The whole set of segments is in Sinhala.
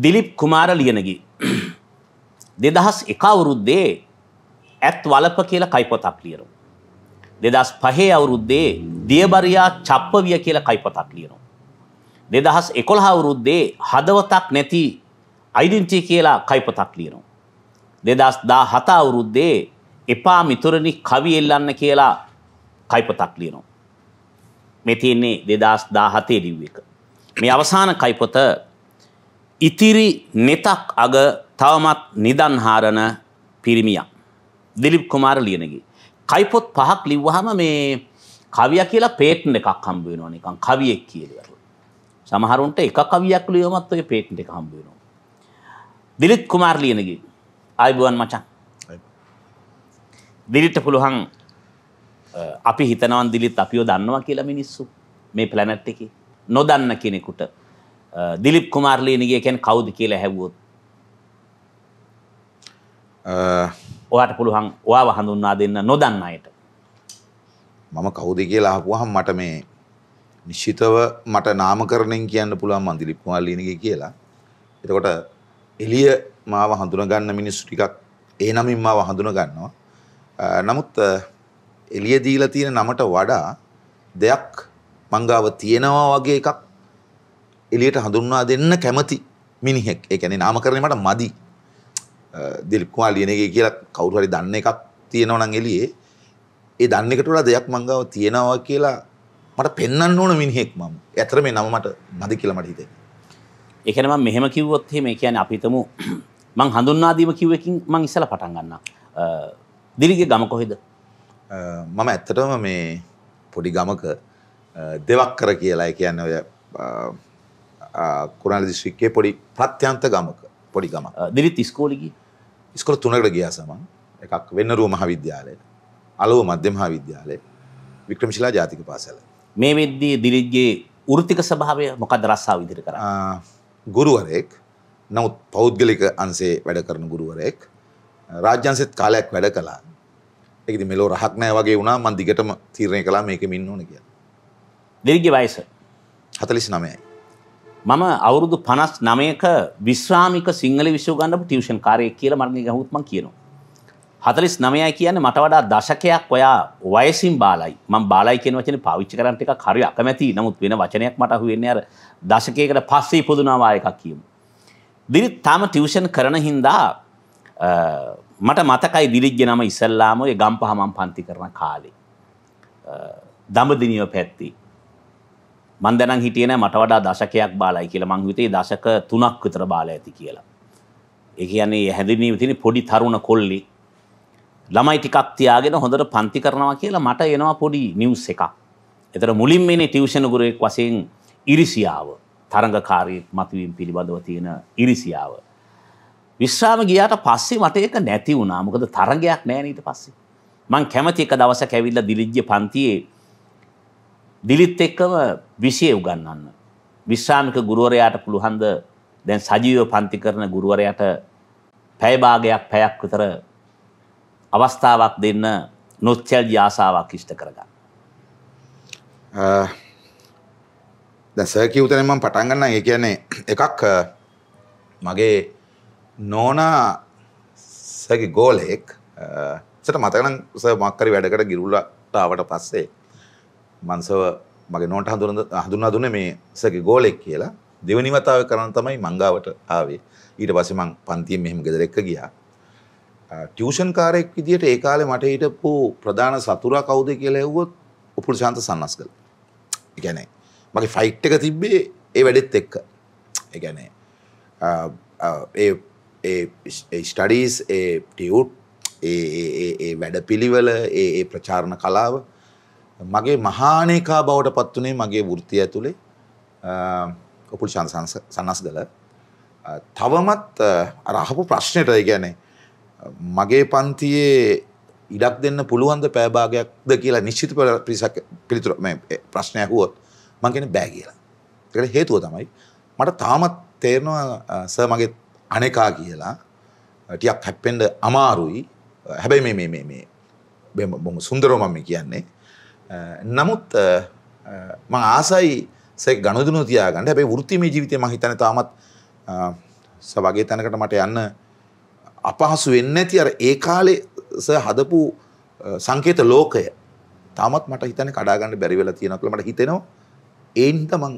දිලිප් කුමාර ලියනගේ දෙදහස් එකවුරුද්දේ ඇත් වලප කියලා කයිපොතක් ලියරු. දෙදස් පහේ අවුරුද්දේ දියබරයා චප්පවිය කියල කයිපතක් ලියනු. දෙදහස් එකොළ අවුරුද්දේ හදවතක් නැති අයිඩන්ටි කියලා කයිපතක් ලියනු. දෙදස් දා හතා අවුරුද්දේ එපා මිතුරණි කවි එල්ලන්න කියලා කයිපතක් ලියනු. මෙතින්නේ දෙදස් දා හතේ ලිව් එක. මේ අවසාන කයිපොත ඉතිරි නෙතක් අග තවමත් නිදන්හාරණ පිරිමියක්. දිලිප් කුමාර ලියනගේ. කයිපොත් පහක් ලිව්වහම මේ කවිය කියලා පේටන් එකක් හම්බ වෙනවා නිකන් කවියෙක් කියලා. සමහරුන්ට එක කවියක් ලියවමත් ඔය පේටන් එක හම්බ වෙනවා. දිලිප් කුමාර ලියනගේ. ආයිබුවන් මචං. දිලිට පුළුවන් අපි හිතනවා දිලිත් අපිව දන්නවා කියලා මිනිස්සු මේ ප්ලැනට් එකේ නොදන්න කෙනෙකුට දිලිප් කුමාර්ලීනගේ කැන් කවුද කියලා හැවුවොත් ඔයාට පුළුවන් ඔයාව හඳුන්වා දෙන්න නොදන්න අයට මම කවුද කියලා අහපුවහම මට මේ නිශ්චිතව මට නාමකරණයෙන් කියන්න පුළුවන් මං දිලිප් කුමාර්ලීනගේ කියලා එතකොට එළිය මාව හඳුනගන්න මිනිස්සු ටිකක් ඒ නමින් මාව හඳුනගන්නවා නමුත් එළිය දීලා තියෙන නමට වඩා දෙයක් මංගාව තියෙනවා වගේ එකක් එලියට හඳුන්වා දෙන්න කැමති මිනිහෙක් ඒ කියන්නේ නාමකරණය මට මදි දිලිප් කුමාර් ලියන එකේ කියලා කවුරු හරි දන්න එකක් තියෙනවා නම් එළියේ ඒ දන්න එකට වඩා දෙයක් මං ගාව තියෙනවා කියලා මට පෙන්වන්න ඕන මිනිහෙක් මම. ඇතර මේ නම මට මදි කියලා මට හිතෙනවා. ඒ කියන්නේ මම මෙහෙම කිව්වොත් එහෙම ඒ කියන්නේ අපි හිතමු මං හඳුන්වා දීම කිව් එකකින් මං ඉස්සලා පටන් ගන්නවා. දිලිගේ ගම කොහෙද? මම ඇත්තටම මේ පොඩි ගමක දෙවක්කර කියලා ඒ කියන්නේ ඔය කුරාල දිශ්‍රික්කේ පොඩි ප්‍රත්‍යන්ත ගමක පොඩි ගම දිරිත් ස්කෝලිගි ස්කොල තුනකට ගියා සමන් එකක් වෙන්නරුව මහවිද්‍යාලයට අලුව මධ්‍යම හා විද්‍යාලය වික්‍රමශිලා ජාතික පාසල මේ වෙද්දී දිරිත්ගේ ෘතික ස්වභාවය මොකද රස්සා විදිහට කරා ගුරුවරයෙක් නමුත් පෞද්ගලික අංශේ වැඩ කරන ගුරුවරයෙක් රාජ්‍යංශෙත් කාලයක් වැඩ කළා ඒක ඉතින් මෙලෝ රහක් නැහැ වගේ වුණා මම දිගටම තීරණය කළා මේකෙම ඉන්න ඕන කියලා දිරිත්ගේ වයස 49යි මම අවුරුදු පනස් නමයක විශ්‍රාමික සිංහල විශ්වගන්නපු ටියෂන් කාරය කියල මරණ ගහුත්ම කියනවා. හතලිස් නමයයි කියන්න මට වඩා දශකයක් ඔයා වයසින් බාලයි ම බාලයි කියෙන වචන පවිච්ච කරන්ට එක කරය අකමැති නමුත් වෙන වචනයක් මට හුවෙන්න අර දශකයකට පස්සේ පුදුනවාය එකක් කියම. දිරි තාම ටියෂන් කරන හින්දා මට මතකයි දිරිජ්‍ය නම ඉසල්ලාම ගම්පහමම් පන්ති කරන කාලේ. දඹදිනියෝ පැත්තිේ. මන් දැනන් හිටියන මට වඩා දශකයක් බාලයි කියලා මං හිතේ දශක තුනක් විතර බාල ඇති කියලා. ඒ කියන්නේ හැඳිනීම තියෙන පොඩි තරුණ කොල්ලි ළමයි ටිකක් තියාගෙන හොඳට පන්ති කරනවා කියලා මට එනවා පොඩි නිවුස් එකක්. එතන මුලින්ම එනේ ටියුෂන් ගුරුවෙක් වශයෙන් ඉරිසියාව තරඟකාරී මතුවීම් පිළිබඳව තියෙන ඉරිසියාව. විශ්‍රාම ගියාට පස්සේ මට ඒක නැති වුණා. මොකද තරඟයක් නැහැ ඊට පස්සේ. මං කැමති එක දවසක් ඇවිල්ලා දිලිජ්ජ පන්තියේ දිලිත් එක්කම විෂය උගන්වන්න. විශ්‍රාමික ගුරුවරයාට පුළුවන්ද දැන් සජීව පන්ති කරන ගුරුවරයාට පැය භාගයක් පැයක් විතර අවස්ථාවක් දෙන්න නොස්ටැල්ජි ආසාවක් ඉෂ්ට කරගන්න. දැන් සර් කියු තැන මම පටන් ගන්නම්. ඒ කියන්නේ එකක් මගේ නෝනා සර්ගේ ගෝල් එක සට මතකනම් සර් මොකක් හරි වැඩකට ගිරුලට ආවට පස්සේ මන්සව මගේ නොට හඳුන හඳුනා දුන මේ සගේ ගෝලෙක් කියලා දෙවනිවතාව කරන තමයි මංගාවට ආවේ ඊට පස්සේ මං පන්තියෙන් මෙහෙම ගෙදර එක්ක ගියා ටියුෂන් කාරයෙක් විදියට ඒ කාලේ මට හිටපු ප්‍රධාන සතුරා කවුද කියලා ඇහුවොත් උපුල් ශාන්ත සන්නස්ගල ඒ කියන්නේ මගේ ෆයිට් එක තිබ්බේ ඒ වැඩෙත් එක්ක ඒ කියන්නේ ඒ ඒ ස්ටඩීස් ඒ ටියුට් ඒ වැඩ පිළිවල ඒ ප්‍රචාරණ කලාව මගේ මහානේකා බවට පත්වනේ මගේ වෘත්තිය ඇතුළේ ඔපුල් ශාන්ත සන්නස්ගල තවමත් අරහපු ප්‍රශ්නයට ගැනේ මගේ පන්තියේ ඉඩක් දෙන්න පුළුවන්ද පෑභාගයක්ද කියලා නිශ්චිත පිරිසක් පිළිතුර ප්‍රශ්නය හුවොත් මංගෙන බෑ කියලා. ඒකට හේතුව තමයි මට තාමත් තේරෙනවා සර් මගේ අනේකා කියලා ටිකක් හැප්පෙන්න අමාරුයි. හැබැයි මේ මේ මේ මේ බොහොම සුන්දරව මම කියන්නේ නමුත් මං ආසයි සෙක් ගණුදුනු තියාගන්න හැබැයි වෘත්තිමය ජීවිතේ මං හිතන්නේ තාමත් වගේ තැනකට මට යන්න අපහසු වෙන්නේ නැති අර ඒ කාලේ සර් හදපු සංකේත ලෝකය තාමත් මට හිතන්නේ කඩා ගන්න බැරි වෙලා තියෙනවා කියලා මට හිතෙනවා ඒ හින්දා මං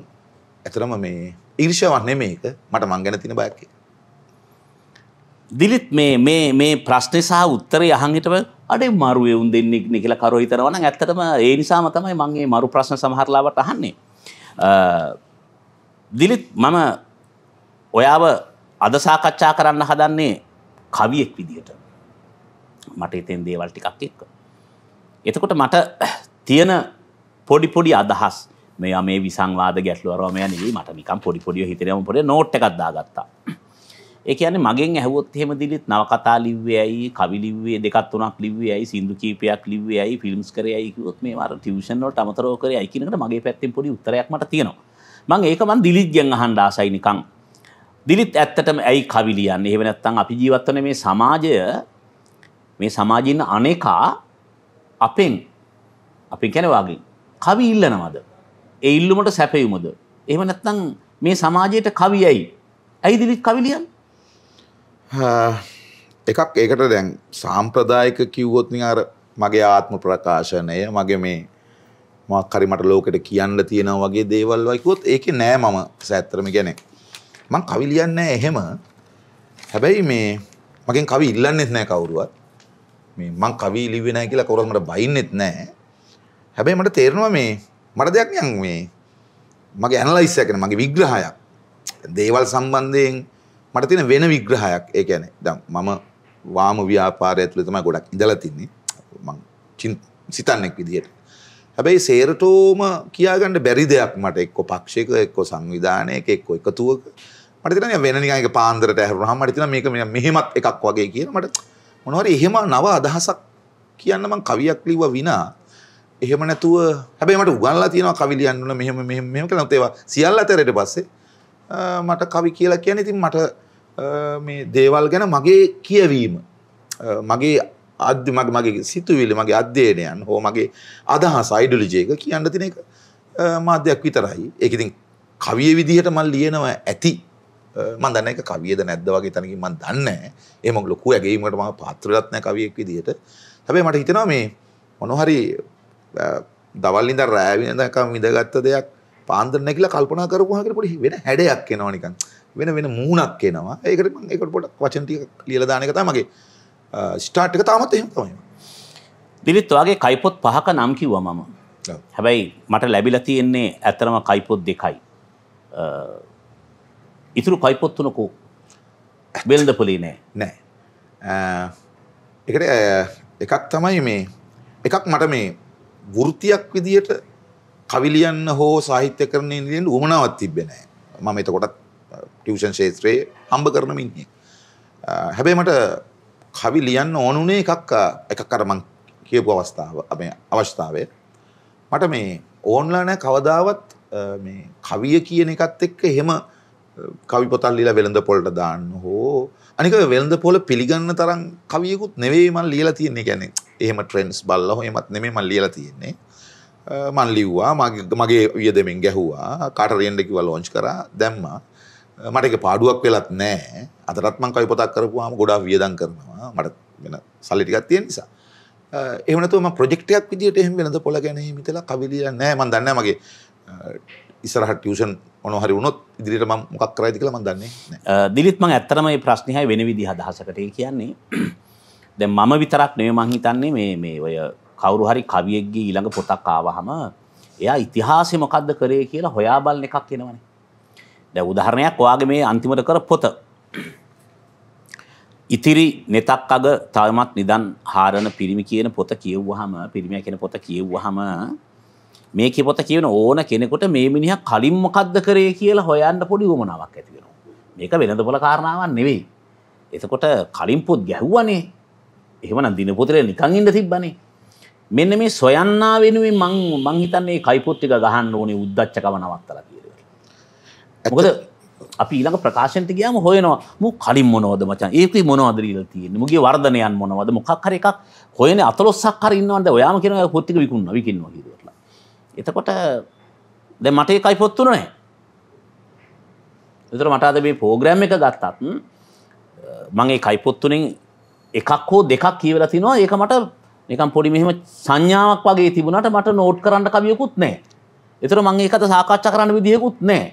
ඇතරම මේ ඊර්ෂාවක් නෙමෙයි ඒක මට මං ගැන තියෙන බයක් ඒක දිලිත් මේ මේ මේ ප්‍රශ්නේ සහ උත්තරේ අහන් හිටව අඩේ මරු එවුන් දෙන්නෙක් නේ කියලා කරෝ හිතනවනම් ඇත්තටම ඒ නිසාම තමයි මම මේ මරු ප්‍රශ්න සමහරලාවට අහන්නේ. දිලිත් මම ඔයාව අද සාකච්ඡා කරන්න හදන්නේ කවියෙක් විදියට. මට හිතෙන දේවල් ටිකක් එක්ක. එතකොට මට තියෙන පොඩි පොඩි අදහස් මෙයා මේ විසංවාද ගැටලු අරවා මෙයා නෙවෙයි මට නිකන් පොඩි පොඩිව හිතෙනවා පොඩි නෝට් එකක් දාගත්තා. ඒ කියන්නේ මගෙන් ඇහුවොත් එහෙම දිලිත් නවකතා ලිව්වේ ඇයි, කවි ලිව්වේ දෙකක් තුනක් ලිව්වේ ඇයි, සින්දු කීපයක් ලිව්වේ ඇයි, ෆිල්ම්ස් කරේ ඇයි කිව්වොත් මේ අර ටියුෂන් වලට අමතරව කරේ ඇයි කියන එකට මගේ පැත්තෙන් පොඩි උත්තරයක් මට තියෙනවා. මම ඒක මම දිලිත්ගෙන් අහන්න ආසයි නිකන්. දිලිත් ඇත්තටම ඇයි කවි ලියන්නේ? එහෙම නැත්නම් අපි ජීවත් වෙන මේ සමාජය මේ සමාජින්න අනේකා අපෙන් අපි කැනවාගේ කවි ඉල්ලනවද ඒ ඉල්ලුමට සැපයුමද එහෙම නැත්නම් මේ සමාජයට කවියයි ඇයි දිලිත් කවි ලියන්නේ එකක් ඒකට දැන් සාම්ප්‍රදායික කිව්වොත් නිකන් අර මගේ ආත්ම ප්‍රකාශනය මගේ මේ මොකක් හරි මට ලෝකෙට කියන්න තියෙනවා වගේ දේවල් වගේ කිව්වොත් ඒකේ නෑ මම සැත්‍රම කියන්නේ මං කවි ලියන්නේ එහෙම හැබැයි මේ මගෙන් කවි ඉල්ලන්නේත් නෑ කවුරුවත් මේ මං කවි ලිව්වේ නෑ කියලා කවුරුත් මට බයින්නෙත් නෑ හැබැයි මට තේරෙනවා මේ මට දෙයක් නිකන් මේ මගේ ඇනලයිස් එකක් මගේ විග්‍රහයක් දේවල් සම්බන්ධයෙන් මට තියෙන වෙන විග්‍රහයක් ඒ කියන්නේ දැන් මම වාම ව්‍යාපාරය ඇතුළේ තමයි ගොඩක් ඉඳලා තින්නේ මං සිතන්නෙක් විදිහට හැබැයි සේරටෝම කියාගන්න බැරි දෙයක් මට එක්ක පක්ෂයක එක්ක සංවිධානයක එක්ක එකතුවක මට තියෙනවා වෙන නිකන් එක පාන්දරට ඇහුනහම මට තියෙනවා මේක මෙහෙමත් එකක් වගේ කියන මට මොනවා හරි එහෙම නව අදහසක් කියන්න මං කවියක් ලිව්වා විනා එහෙම නැතුව හැබැයි මට උගන්ලා තියෙනවා කවි ලියන්න ඕන මෙහෙම මෙහෙම මෙහෙම කියලා ඒවා සියල්ල අතරට පස්සේ මට කවි කියලා කියන්නේ ඉතින් මට මේ දේවල් ගැන මගේ කියවීම මගේ අධ්‍ය මගේ මගේ සිතුවිලි මගේ අධ්‍යයනයන් හෝ මගේ අදහස් අයිඩොලොජි එක කියන්න තියෙන එක මාධ්‍යයක් විතරයි. ඒක ඉතින් කවිය විදිහට මම ලියනවා ඇති. මම දන්නේ ඒක කවියද නැද්ද වගේ තැනකින් මම දන්නේ නැහැ. ඒ මම ලොකු ඇගීමකට මම පාත්‍ර වෙලත් නැහැ කවියෙක් විදිහට. හැබැයි මට හිතෙනවා මේ මොන හරි දවල් ඉඳන් රෑ වෙනකම් ඉඳගත්ත දෙයක් පාන්දර නැගිලා කල්පනා කරපුවා කියලා පොඩි වෙන හැඩයක් එනවා නිකන්. වෙන වෙන මූණක් එනවා. ඒකට මම ඒකට පොඩක් වචන ටික ලියලා දාන එක තමයි මගේ ස්ටාර්ට් එක තාමත් එහෙම තමයි. දිලිත් ඔයාගේ කයිපොත් පහක නම් කිව්වා මම. හැබැයි මට ලැබිලා තියෙන්නේ ඇත්තම කයිපොත් දෙකයි. ඉතුරු කයිපොත් තුනක බෙල්ද පොලි නෑ. නෑ. ඒකට එකක් තමයි මේ එකක් මට මේ වෘතියක් විදියට කවි ලියන්න හෝ සාහිත්‍ය කරන ඉන්දියෙන් උමනාවක් තිබ්බේ නෑ. මම එතකොටත් ටියුෂන් ශේත්‍රයේ හම්බ කරන මිනිහෙක්. හැබැයි මට කවි ලියන්න ඕනුනේ එකක් එකක් අර මං කියපු අවස්ථාව මේ අවස්ථාවේ මට මේ ඕන්ලා නැ කවදාවත් මේ කවිය කියන එකත් එක්ක එහෙම කවි පොතල් ලියලා වෙළඳ පොළට දාන්න හෝ අනික වෙළඳ පොළ පිළිගන්න තරම් කවියකුත් නෙවෙයි මම ලියලා තියෙන්නේ කියන්නේ එහෙම ට්‍රෙන්ඩ්ස් බලලා හෝ එහෙමත් නෙමෙයි මම ලියලා තියෙන්නේ මන් ලිව්වා මගේ මගේ වියදමෙන් ගැහුවා කාටරියෙන්ද කිව්වා ලොන්ච් කරා දැම්මා මට එක පාඩුවක් වෙලත් නෑ අතරත් මං කවි පොතක් කරපුවාම ගොඩාක් වියදම් කරනවා මට වෙන සල්ලි ටිකක් තියෙන නිසා එහෙම නැතුව මම ප්‍රොජෙක්ට් එකක් විදියට එහෙම වෙනද පොළ ගැන එහෙම හිතලා කවි ලියලා නෑ මං දන්නේ මගේ ඉස්සරහට ටියුෂන් මොනවා හරි වුණොත් ඉදිරියට මම මොකක් කරයිද කියලා මං දන්නේ නෑ දිලිත් මං ඇත්තටම මේ ප්‍රශ්නයයි වෙන විදිහ අදහසකට කියන්නේ දැන් මම විතරක් නෙවෙයි මං හිතන්නේ මේ මේ ඔය කවුරු හරි කවියෙක්ගේ ඊළඟ පොතක් ආවහම එයා ඉතිහාසෙ මොකද්ද කරේ කියලා හොයා බලන එකක් වෙනවනේ දැ උදාහරණයක් ඔයාගේ මේ අන්තිමට කර පොත. ඉතිරි නෙතක් අග තවමත් නිදන් හාරණ පිරිමි කියන පොත කියව්වහම පිරිමිය කියෙන පොත කියව්වහම මේ පොත කියන ඕන කෙනෙකුට මේ මිනිහ කලින් මොකක්ද කරේ කියලා හොයන්න පොඩි ගුමනාවක් ඇතිවෙන. මේක වෙනද පොල කාරණාවන් නෙවෙයි. එතකොට කලින්පුත් ගැහ්වනේ එහෙමන දිනපොතරය නිකං ඉන්න තිබ්බනේ මෙන්න මේ සොයන්න වෙනුවෙන් මං මංහිතන්නේ කයිපොත්තික ගහන්න ඕනේ උද්දච්චකව නවත්තල කිය මොකද අපි ඊළඟ ප්‍රකාශනට ගියාම හොයනවා මු කලින් මොනවද මචං ඒකේ මොනවද දීලා තියෙන්නේ මුගේ වර්ධනයන් මොනවද මොකක් හරි එකක් හොයන 14ක් හරි ඉන්නවද ඔයාම කියනවා පොත් ටික විකුණනවා විකින්නවා කියලා. එතකොට දැන් මට ඒකයි පොත් තුන නැහැ. ඒතර මට අද මේ ප්‍රෝග්‍රෑම් එක ගත්තත් මම ඒ කයි පොත් තුනෙන් එකක් හෝ දෙකක් කියවලා තිනවා ඒක මට නිකන් පොඩි මෙහෙම සංඥාවක් වගේ තිබුණාට මට නෝට් කරන්න කවියකුත් නැහැ. ඒතර මම ඒකට සාකච්ඡා කරන්න විදියකුත් නැහැ.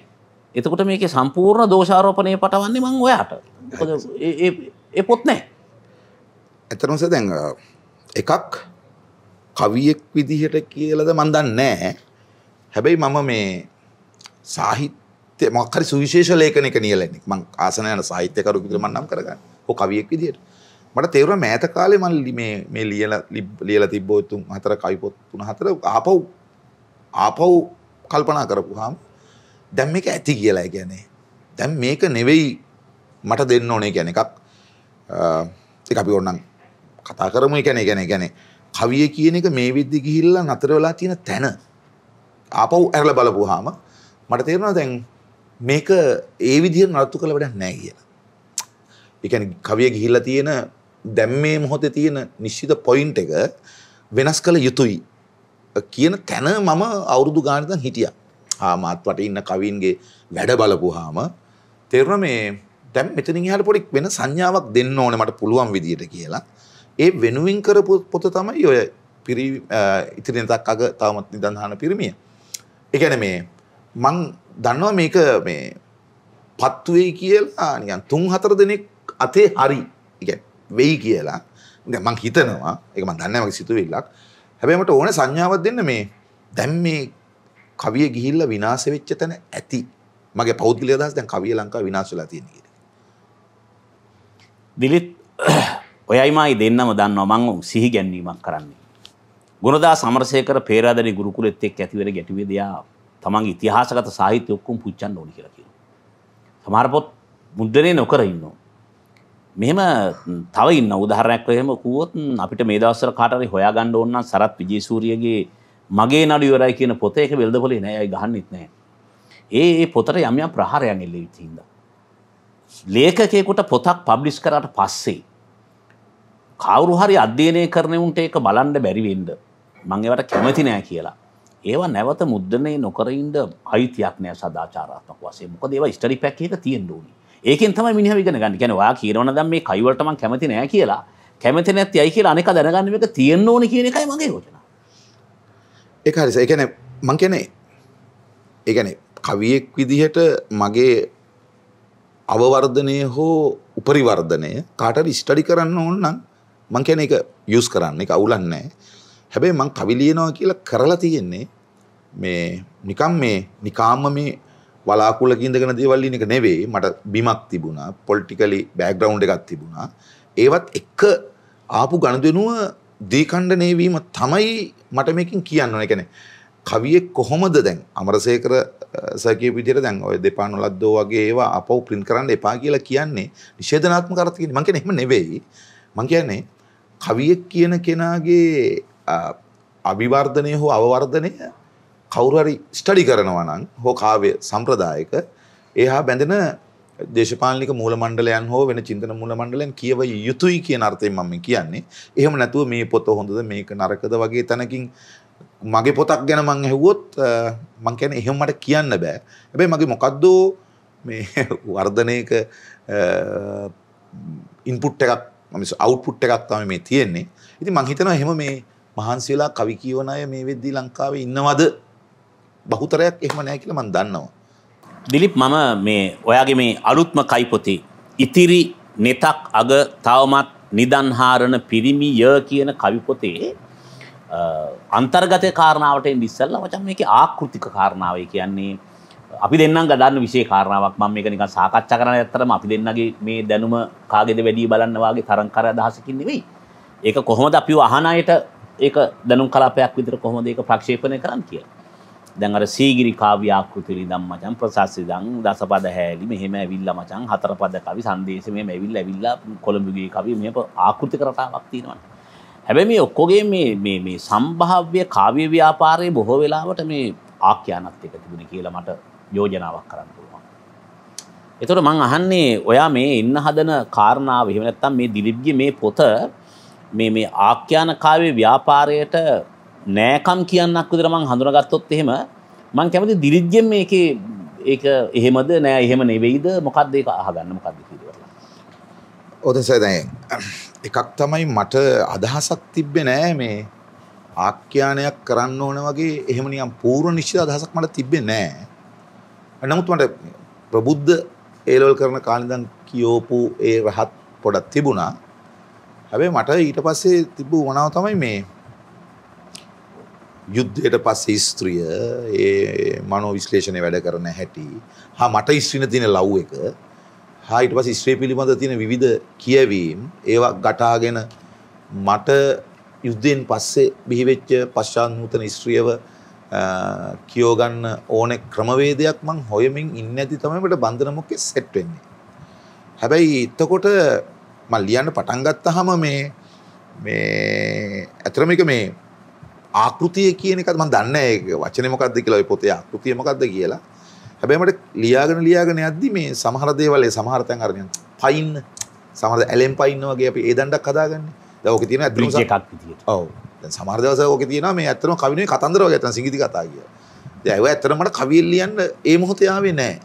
එතකොට මේක සම්පූර්ණ දෝෂාරෝපනය පටවන්නේ මං ඔයාට ඒ පොත් නෑ ඇතනස දැන් එකක් කවියෙක් විදිහට කියලද මන්දන්න නෑ හැබැයි මම මේ සාහිත්‍ය මොක්කරි සුවිශේෂ ලේකනක නියලෙනෙක් මං ආසනයන සාහිත්‍යකරු විදිර මන්නම් කරගන්න හෝ කවියෙක් විදිහට මට තේරුණ මෑත කාලේ මන් මේ ලියල ලියල තිබ්බෝ තුන් හතර කවිපොත් තුන හතර ආපව් ආපව් කල්පනා කරපු හාම දැන් මේක ඇති කියලා කියන්නේ. දැන් මේක නෙවෙයි මට දෙන්න ඕනේ කියන එකක් ඒක අපි ඕනනම් කතා කරමු ඒ කියන්නේ ඒ කියන්නේ කවිය කියන එක මේ විද්දි ගිහිල්ලා නතර වෙලා තියෙන තැන ආපහු ඇරලා බලපුවාම මට තේරෙනවා දැන් මේක ඒ විදිහට නරතු කළ වැඩක් නැහැ කියලා. ඒ කියන්නේ කවිය ගිහිල්ලා තියෙන දැන් මේ මොහොතේ තියෙන නිශ්චිත පොයින්ට් එක වෙනස් කළ යුතුයි කියන තැන මම අවුරුදු ගානක් හිටියා. හා මාත් වට ඉන්න කවින්ගේ වැඩ බලපුවාම තේරුණා මේ දැන් මෙතනින් එහාට පොඩි වෙන සංඥාවක් දෙන්න ඕනේ මට පුළුවන් විදියට කියලා. ඒ වෙනුවෙන් කරපු පොත තමයි ඔය පිරි ඉතිරිෙන තක් අග තවමත් නිදන්හන පිරිමිය. එකැන මේ මං දන්නවා මේක මේ පත්තුවෙයි කියලා නිකන් තුන් හතර දෙනෙක් අතේ හරි වෙයි කියලා මං හිතනවා එක මන් දන්නම සිතුවෙල්ලක් හැබැමට ඕන සංඥාවත් දෙන්න මේ දැම් මේ කවිය ගිහිල්ලා විනාශ වෙච්ච තැන ඇති. මගේ පෞද්ගලික අදහස දැන් කවිය ලංකාව විනාශ වෙලා තියෙන කියන එක. දිලිත් ඔයයි මායි දෙන්නම දන්නවා මම සිහි ගැන්වීමක් කරන්නේ. ගුණදා සමරසේකර පේරාදරි ගුරුකුලෙත් එක්ක ඇතිවෙන ගැටුවේ දයා තමන්ගේ ඉතිහාසගත සාහිත්‍ය ඔක්කොම පුච්චන්න ඕනි කියලා කියනවා. සමහර පොත් මුද්‍රණය නොකර ඉන්නවා. මෙහෙම තව ඉන්න උදාහරණයක් එහෙම කිව්වොත් අපිට මේ දවස්වල කාට හරි හොයාගන්න ඕන නම් සරත් විජේසූරියගේ මගේ නඩු ඉවරයි කියන පොත ඒක වෙල්දපොලේ නෑ අයි ගහන්නෙත් නෑ. ඒ ඒ පොතට යම් යම් ප්‍රහාරයන් එල්ල වෙච්ච හින්දා. ලේඛකයෙකුට පොතක් පබ්ලිෂ් කරාට පස්සේ කවුරු හරි අධ්‍යයනය කරන උන්ට ඒක බලන්න බැරි වෙන්න මම ඒවට කැමති නෑ කියලා. ඒවා නැවත මුද්‍රණය නොකර ඉන්න අයිතියක් නෑ සදාචාරාත්මක වශයෙන්. මොකද ඒවා ස්ටඩි පැක් එකක තියෙන්න ඕනේ. ඒකෙන් තමයි මිනිහා ඉගෙන ගන්න. කියන්නේ ඔයා කියනවනම් දැන් මේ කයිවලට මම කැමති නෑ කියලා. කැමති නැත්ති අය කියලා අනේක දැනගන්න මේක තියෙන්න ඕනේ කියන එකයි මගේ යෝජනාව. එක හරිස එකන මං කැනේ ඒගැන කවියෙක් විදිහට මගේ අවවර්ධනය හෝ උපරිවර්ධනය කාටර ස්ටඩි කරන්න ඕන්නම් මං කැන එක යුස් කරන්න එක අවුලන්නෑ හැබැයි මං කවිලියනවා කියලා කරලා තියෙන්නේ මේ නිකම් මේ නිකාම්ම මේ වලාකුලකින්දගෙන දේවල්ලින එක නෙවෙයි මට බිමක් තිබුණා පොලිටිකලි බෑග්‍රවුන්් එකක් තිබුණා ඒවත් එක්ක ආපු ගණදනුව දීකණ්ඩනයවීම තමයි මට මේකින් කියන්න ඕන. ඒ කියන්නේ කවියෙක් කොහොමද දැන් අමරසේකර සර් කියපු විදිහට දැන් ඔය දෙපාන ලද්දෝ වගේ ඒවා අපව print කරන්න එපා කියලා කියන්නේ නිෂේධනාත්මක අර්ථ කියන්නේ මම කියන්නේ එහෙම නෙවෙයි. මම කියන්නේ කවියෙක් කියන කෙනාගේ අභිවර්ධනය හෝ අවවර්ධනය කවුරු හරි ස්ටඩි කරනවා නම් හෝ කාව්‍ය සම්ප්‍රදායක එහා බැඳෙන දේශපාලනික මූල මණ්ඩලයන් හෝ වෙන චින්තන මූල මණ්ඩලයන් කියව යුතුයි කියන අර්ථයෙන් මම කියන්නේ. එහෙම නැතුව මේ පොත හොඳද මේක නරකද වගේ තැනකින් මගේ පොතක් ගැන මං ඇහුවොත් මං කියන්නේ එහෙම මට කියන්න බෑ. හැබැයි මගේ මොකද්ද මේ වර්ධනයක ඉන්පුට් එකක් මම අවුට්පුට් එකක් තමයි මේ තියෙන්නේ. ඉතින් මං හිතනවා එහෙම මේ මහන්සියලා කවි කියවන අය මේ වෙද්දී ලංකාවේ ඉන්නවද? බහුතරයක් එහෙම නැහැ කියලා මං දන්නවා. දිලිප් මම මේ ඔයාගේ මේ අලුත්ම කයිපොතේ ඉතිරි නෙතක් අග තවමත් නිදන්හාරණ පිරිමි ය කියන කවිපොතේ අන්තර්ගත කාරණාවට ඉස්සල්ල වචන් මේක ආකෘතික කාරණාවයි කියන්නේ අපි දෙන්නම් ගදන්න විශේ කාරණාවක් මම මේක නිකන් සාකච්ඡා කරන්න ඇත්තටම අපි දෙන්නගේ මේ දැනුම කාගේද වැඩි බලන්න වාගේ තරම් කර අදහසකින් නෙවෙයි. ඒක කොහොමද අපිව අහන අයට ඒක දැනුම් කලාපයක් විදිහට කොහොමද ඒක ප්‍රක්ෂේපණය කරන්න කියලා. දැන් අර සීගිරි කාව්‍ය ආකෘති වලින් නම් මචං ප්‍රසස්සිදං දසපද හැලි මෙහෙම ඇවිල්ලා මචං හතරපද කවි සංදේශ මෙහෙම ඇවිල්ලා ඇවිල්ලා කොළඹගේ කවි මෙහෙම ආකෘති කරටාවක් තියෙනවනේ. හැබැයි මේ ඔක්කොගේ මේ මේ මේ සම්භාව්‍ය කාව්‍ය ව්‍යාපාරයේ බොහෝ වෙලාවට මේ ආඛ්‍යානත් එක තිබුණේ කියලා මට යෝජනාවක් කරන්න පුළුවන්. ඒතකොට මං අහන්නේ ඔයා මේ ඉන්න හදන කාරණාව එහෙම නැත්නම් මේ දිලිප්ගේ මේ පොත මේ මේ ආඛ්‍යාන කාව්‍ය ව්‍යාපාරයට නෑකම් කියන්නක් විතර මං හඳුනගත්තොත් එහෙම මං කැමති දිලිජ්ජෙන් මේකේ ඒක එහෙමද නෑ එහෙම නෙවෙයිද මොකක්ද ඒක අහගන්න මොකක්ද කියලා. ඔතෙන්සයි දැන් එකක් තමයි මට අදහසක් තිබ්බේ නෑ මේ ආඛ්‍යානයක් කරන්න ඕන වගේ එහෙම නිකන් පූර්ව නිශ්චිත අදහසක් මට තිබ්බේ නෑ. නමුත් මට ප්‍රබුද්ධ ඒලවල් කරන කාලෙදන් කියෝපු ඒ රහත් පොඩක් තිබුණා. හැබැයි මට ඊට පස්සේ තිබ්බ උවණාව තමයි මේ යුද්ධයට පස්සේ ස්ත්‍රිය ඒ මනෝ විශ්ලේෂණය වැඩ කරන හැටි හා මට ඉස්්‍රින තියෙන ලව් එක හායිට පස් ස්ත්‍රේ පිළිබඳ තියෙන විධ කියවීම් ඒවා ගටාගෙන මට යුද්ධයෙන් පස්සේ බිහිවෙච්ච පශ්චාන්හූතන ස්ත්‍රියව කියෝගන්න ඕන ක්‍රමවේදයක් මං හොයමින් ඉන්න ඇති තමයිට බන්ධනමොක්ක සෙට්වෙන්නේ. හැබැයි එත්තකොට මල් ලියන්න පටන්ගත්ත හම මේ මේ ඇතරමික මේ ආකෘතිය කියන එකත් මම දන්නේ ඒක වචනේ මොකද්ද කියලා ওই පොතේ ආකෘතිය මොකද්ද කියලා. හැබැයි මට ලියාගෙන ලියාගෙන යද්දි මේ සමහර දේවල් ඒ සමහර තැන් අර නිකන් පයින් සමහර ඇලෙන් පයින්න වගේ අපි ඒ දණ්ඩක් හදාගන්නේ. දැන් ඕකේ තියෙන ඇත්තම බ්‍රිජ් එකක් විදියට. ඔව්. දැන් සමහර දවසක ඕකේ තියෙනවා මේ ඇත්තම කවිනේ කතන්දර වගේ නැත්නම් සිංගීති කතා කියලා. දැන් ඒව ඇත්තට මට කවියෙන් ලියන්න ඒ මොහොතේ ආවේ නැහැ.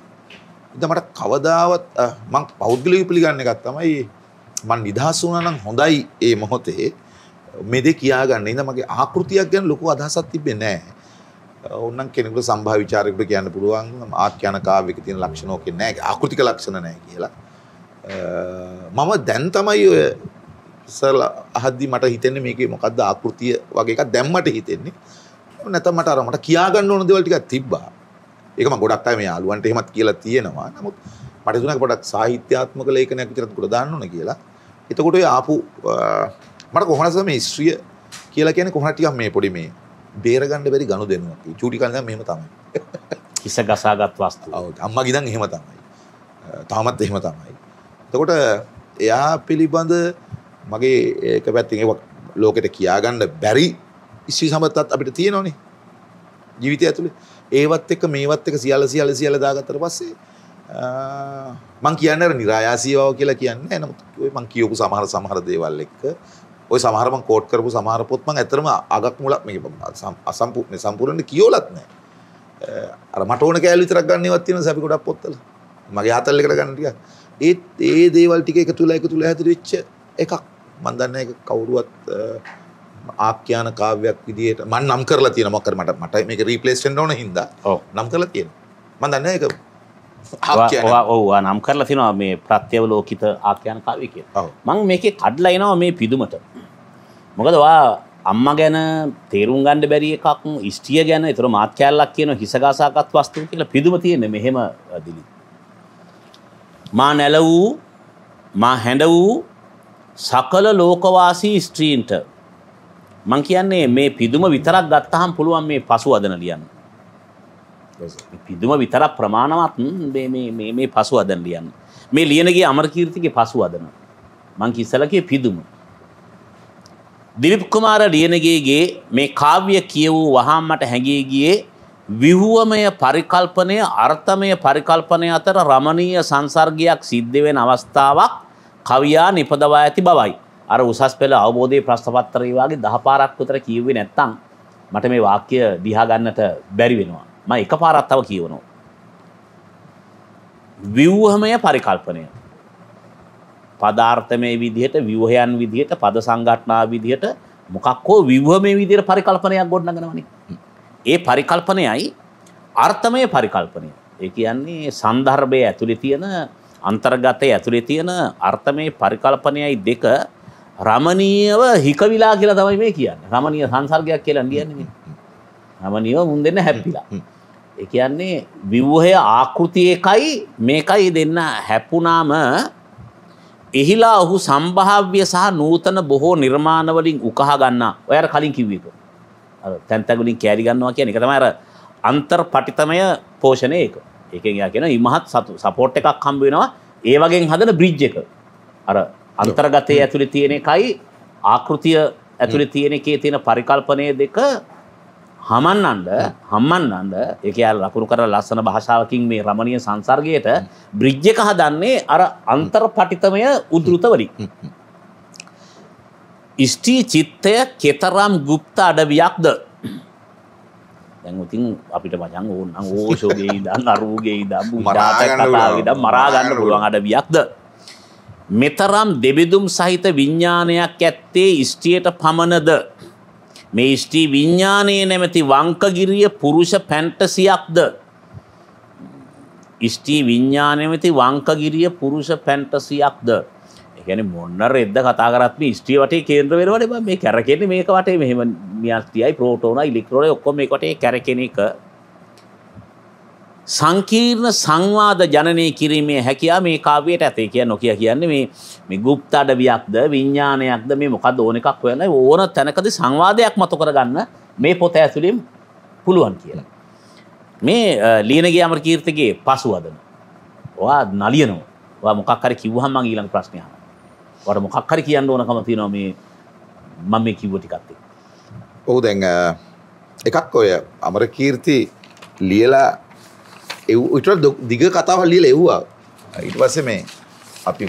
ඉතින් මට කවදාවත් මං පෞද්ගලිකව පිළිගන්න එකක් තමයි මං නිදහස් වුණා නම් හොඳයි ඒ මොහොතේ. මෙදේ කියාගන්න ඉඳ මගේ ආකෘතියක් ගැන ලොකු අදහසක් තිබෙන්නේ නැහැ. ඕනනම් කෙනෙකුට සම්භාව්‍ය විචාරයකට කියන්න පුළුවන් ආඛ්‍යාන කාව්‍යක තියෙන ලක්ෂණ ඕකේ නැහැ. ආකෘතික ලක්ෂණ නැහැ කියලා. මම දැන් තමයි ඔය සරල අහද්දි මට හිතෙන්නේ මේකේ මොකද්ද ආකෘතිය වගේ එකක් දැම්මට හිතෙන්නේ. නැත්නම් මට අර මට කියා ගන්න ඕන දේවල් ටිකක් තිබ්බා. ඒක මම ගොඩක් අය මේ යාළුවන්ට එහෙමත් කියලා තියෙනවා. නමුත් මට හිතුණා පොඩක් සාහිත්‍යාත්මක ලේඛනයක් විතරක් ගොඩ දාන්න ඕන කියලා. එතකොට ඔය ආපු මට කොහොමද මේ ස්විය කියලා කියන්නේ කොහොමද ටිකක් මේ පොඩි මේ බේරගන්න බැරි ගනු දෙනවා චූටි කාලේ ඉඳන් මෙහෙම තමයි කිස ගසාගත් වස්තු ඔව් අම්මා ගිඳන් එහෙම තමයි තාමත් එහෙම තමයි එතකොට එයා පිළිබඳ මගේ එක පැත්තින් ඒක ලෝකෙට කියාගන්න බැරි ඉස්වි සමත්තත් අපිට තියෙනවනේ ජීවිතය ඇතුළේ ඒවත් එක්ක මේවත් එක සියල්ල සියල්ල සියල්ල දාගත්තට පස්සේ මං කියන්නේ අර નિરાයාසීවව කියලා කියන්නේ නමුත් ඔය මං කියවපු සමහර සමහර දේවල් එක්ක ඔය සමහරම කෝට් කරපු සමහර පොත් මම ඇත්තටම අගක් මුලක් මේක අසම්පූ මේ සම්පූර්ණ කියෝලත් නැහැ. අර මට ඕන කෑල් විතරක් ගන්න ඒවත් තියෙනවා සැපි ගොඩක් පොත්වල. මගේ ආතල් එකට ගන්න ටිකක්. ඒත් ඒ දේවල් ටික එකතු වෙලා එකතු වෙලා හැදිරි වෙච්ච එකක්. මම දන්නේ ඒක කවුරුවත් ආඛ්‍යාන කාව්‍යයක් විදිහට මම නම් කරලා තියෙනවා මොකද මට මට මේක රීප්ලේස් වෙන්න ඕන හින්දා. ඔව්. නම් කරලා තියෙනවා. මම දන්නේ ඒක ඔව නම් කරලා තිනවා මේ ප්‍රත්‍යවලෝකිත ආඛ්‍යයන කවි කියලා. මම මේකේ කඩලා එනවා මේ පිදුමට. මොකද වා අම්මා ගැන තේරුම් ගන්න බැරි එකක්, ඉස්තිය ගැන, ඒතර මාත් කැලලක් කියන හිසගාසාකත් වස්තු කියලා පිදුම තියෙන්නේ මෙහෙම දිලි. මා නැල වූ මා හැඬ වූ සකල ලෝකවාසී ස්ත්‍රීන්ට මං කියන්නේ මේ පිදුම විතරක් ගත්තහම් පුළුවන් මේ පසු අදන ලියන්න. පිදුම විතරක් ප්‍රමාණවත් මේ පසු අදන් ලියන්න. මේ ලියනගේ අමරකීර්තිගේ පසු අදන. මං කිස්සලකේ පිදුම. දිලිප් කුමාර ලියනගේගේ මේ කාව්‍ය කියවූ වහම් මට හැඟේ ගියේ විහුවමය පරිකල්පනය අර්ථමය පරිකල්පනය අතර රමණීය සංසර්ගයක් සිද්ධවෙන අවස්ථාවක් කවියා නිපදවා ඇති බවයි. අර උසස් පෙළ අවබෝධය ප්‍රශ්පත්තරයවාගේ දහපාරක් විතර කිව්වේ නැත්තං මට මේ වාක්‍ය දිහාගන්නට බැරි වෙනවා. මම එකපාරක් තව කියවනවා. ව්‍යුහමය පරිකල්පනය. පදාර්ථමය විදිහට ව්‍යුහයන් විදිහට පද සංගටනා විදිහට මොකක් හෝ ව්‍යුහමය විදිහට පරිකල්පනයක් ගොඩනගනවනේ. ඒ පරිකල්පනයයි අර්ථමය පරිකල්පනය. ඒ කියන්නේ සන්දර්භය ඇතුලේ තියෙන අන්තර්ගතය ඇතුලේ තියෙන අර්ථමය පරිකල්පනයයි දෙක රමණීයව හිකවිලා කියලා තමයි මේ කියන්නේ. රමණීය සංසර්ගයක් කියලා කියන්නේ මේ. රමණීයව මුන් දෙන්න හැප්පිලා. ඒ කියන්නේ විව්හය ආකෘති එකයි මේකයි දෙන්න හැපුණාම එහිලා ඔහු සම්භාව්‍ය සහ නූතන බොහෝ නිර්මාණවලින් උකහා ගන්නා. ඔයාර කලින් කිව්වේක. අර තැන්තැගලින් කෑරි ගන්නවා කියන එක තමයි අර අන්තර් පටිතමය පෝෂණය ඒක. ඒකෙන් යා කියන ඉමහත් සතු සපෝට් එකක් හම්බ වෙනවා. ඒ වගේන් හදන බ්‍රිජ් එක. අර අන්තර්ගතයේ ඇතුලේ තියෙන එකයි ආකෘතිය ඇතුලේ තියෙන එකේ තියෙන පරිකල්පනයේ දෙක හමන්නන්ඩ හම්මන්නන්ඩ එක අල් ලකුරු කර ලස්සන භාෂාවකින් මේ රමණය සංසර්ගයට බ්‍රිජ්ජ එක හදන්නේ අර අන්තර් පටිතමය උදෘතවලින්. ඉෂ්ටී චිත්තය කෙතරම් ගුප්ත අඩවියක්ද දැන්ඉතින් අපිට මචන් ඕන්න ඕෂෝගේ ඉදන් අරූගේ ඉදම් මරාගන්නට මරාගන්න පුළුවන් අඩවියක්ද. මෙතරම් දෙබෙදුම් සහිත විඤ්ඥානයක් ඇත්තේ ඉෂ්ටියට පමණද මේ ස්ත්‍රී විඤ්ඥානය නැමැති වංකගිරිය පුරුෂ පැන්ටසියක්ද. ස්ටී විඤ්ඥානමති වංකගිරිය පුරුෂ පැන්ටසියක්ද. එකන මොන්න රෙද කතාරත්ම ස්ට්‍රීවටේ කේන්ද්‍රවරවට මේ කැරකෙන මේකවට මෙහම මියස්තියයි ප්‍රෝටෝන ඉලික්‍රෝල ඔක්කොම එකට කැරකෙන එක සංකීර්ණ සංවාද ජනනය කිරීමේ හැකියා මේ කාවයට ඇතේ කිය නොකිය කියන්නේ මේ මේ ගුප්ත අඩවියක්ද විඤ්ඥානයක්ද මේ මොකද ඕන එකක් වෙන ඕන තැනකද සංවාදයක් මතු කරගන්න මේ පොත ඇතුළින් පුළුවන් කියලා. මේ ලීනගේ අමර කීර්තගේ පසුවදන. වා නලියනවා මොකක්කර කිව්හම ඊලන් ප්‍රශ්නයහම වට මොකක්කර කියන්න ඕනකම තියනවා මේ මම මේ කිව්වටිකත්තේ. ඔහු දැන් එකක් ඔය අමර කීර්ති ලියලා එට දිග කතාව ලියල එව්වා ඊට පස්ස මේ අපි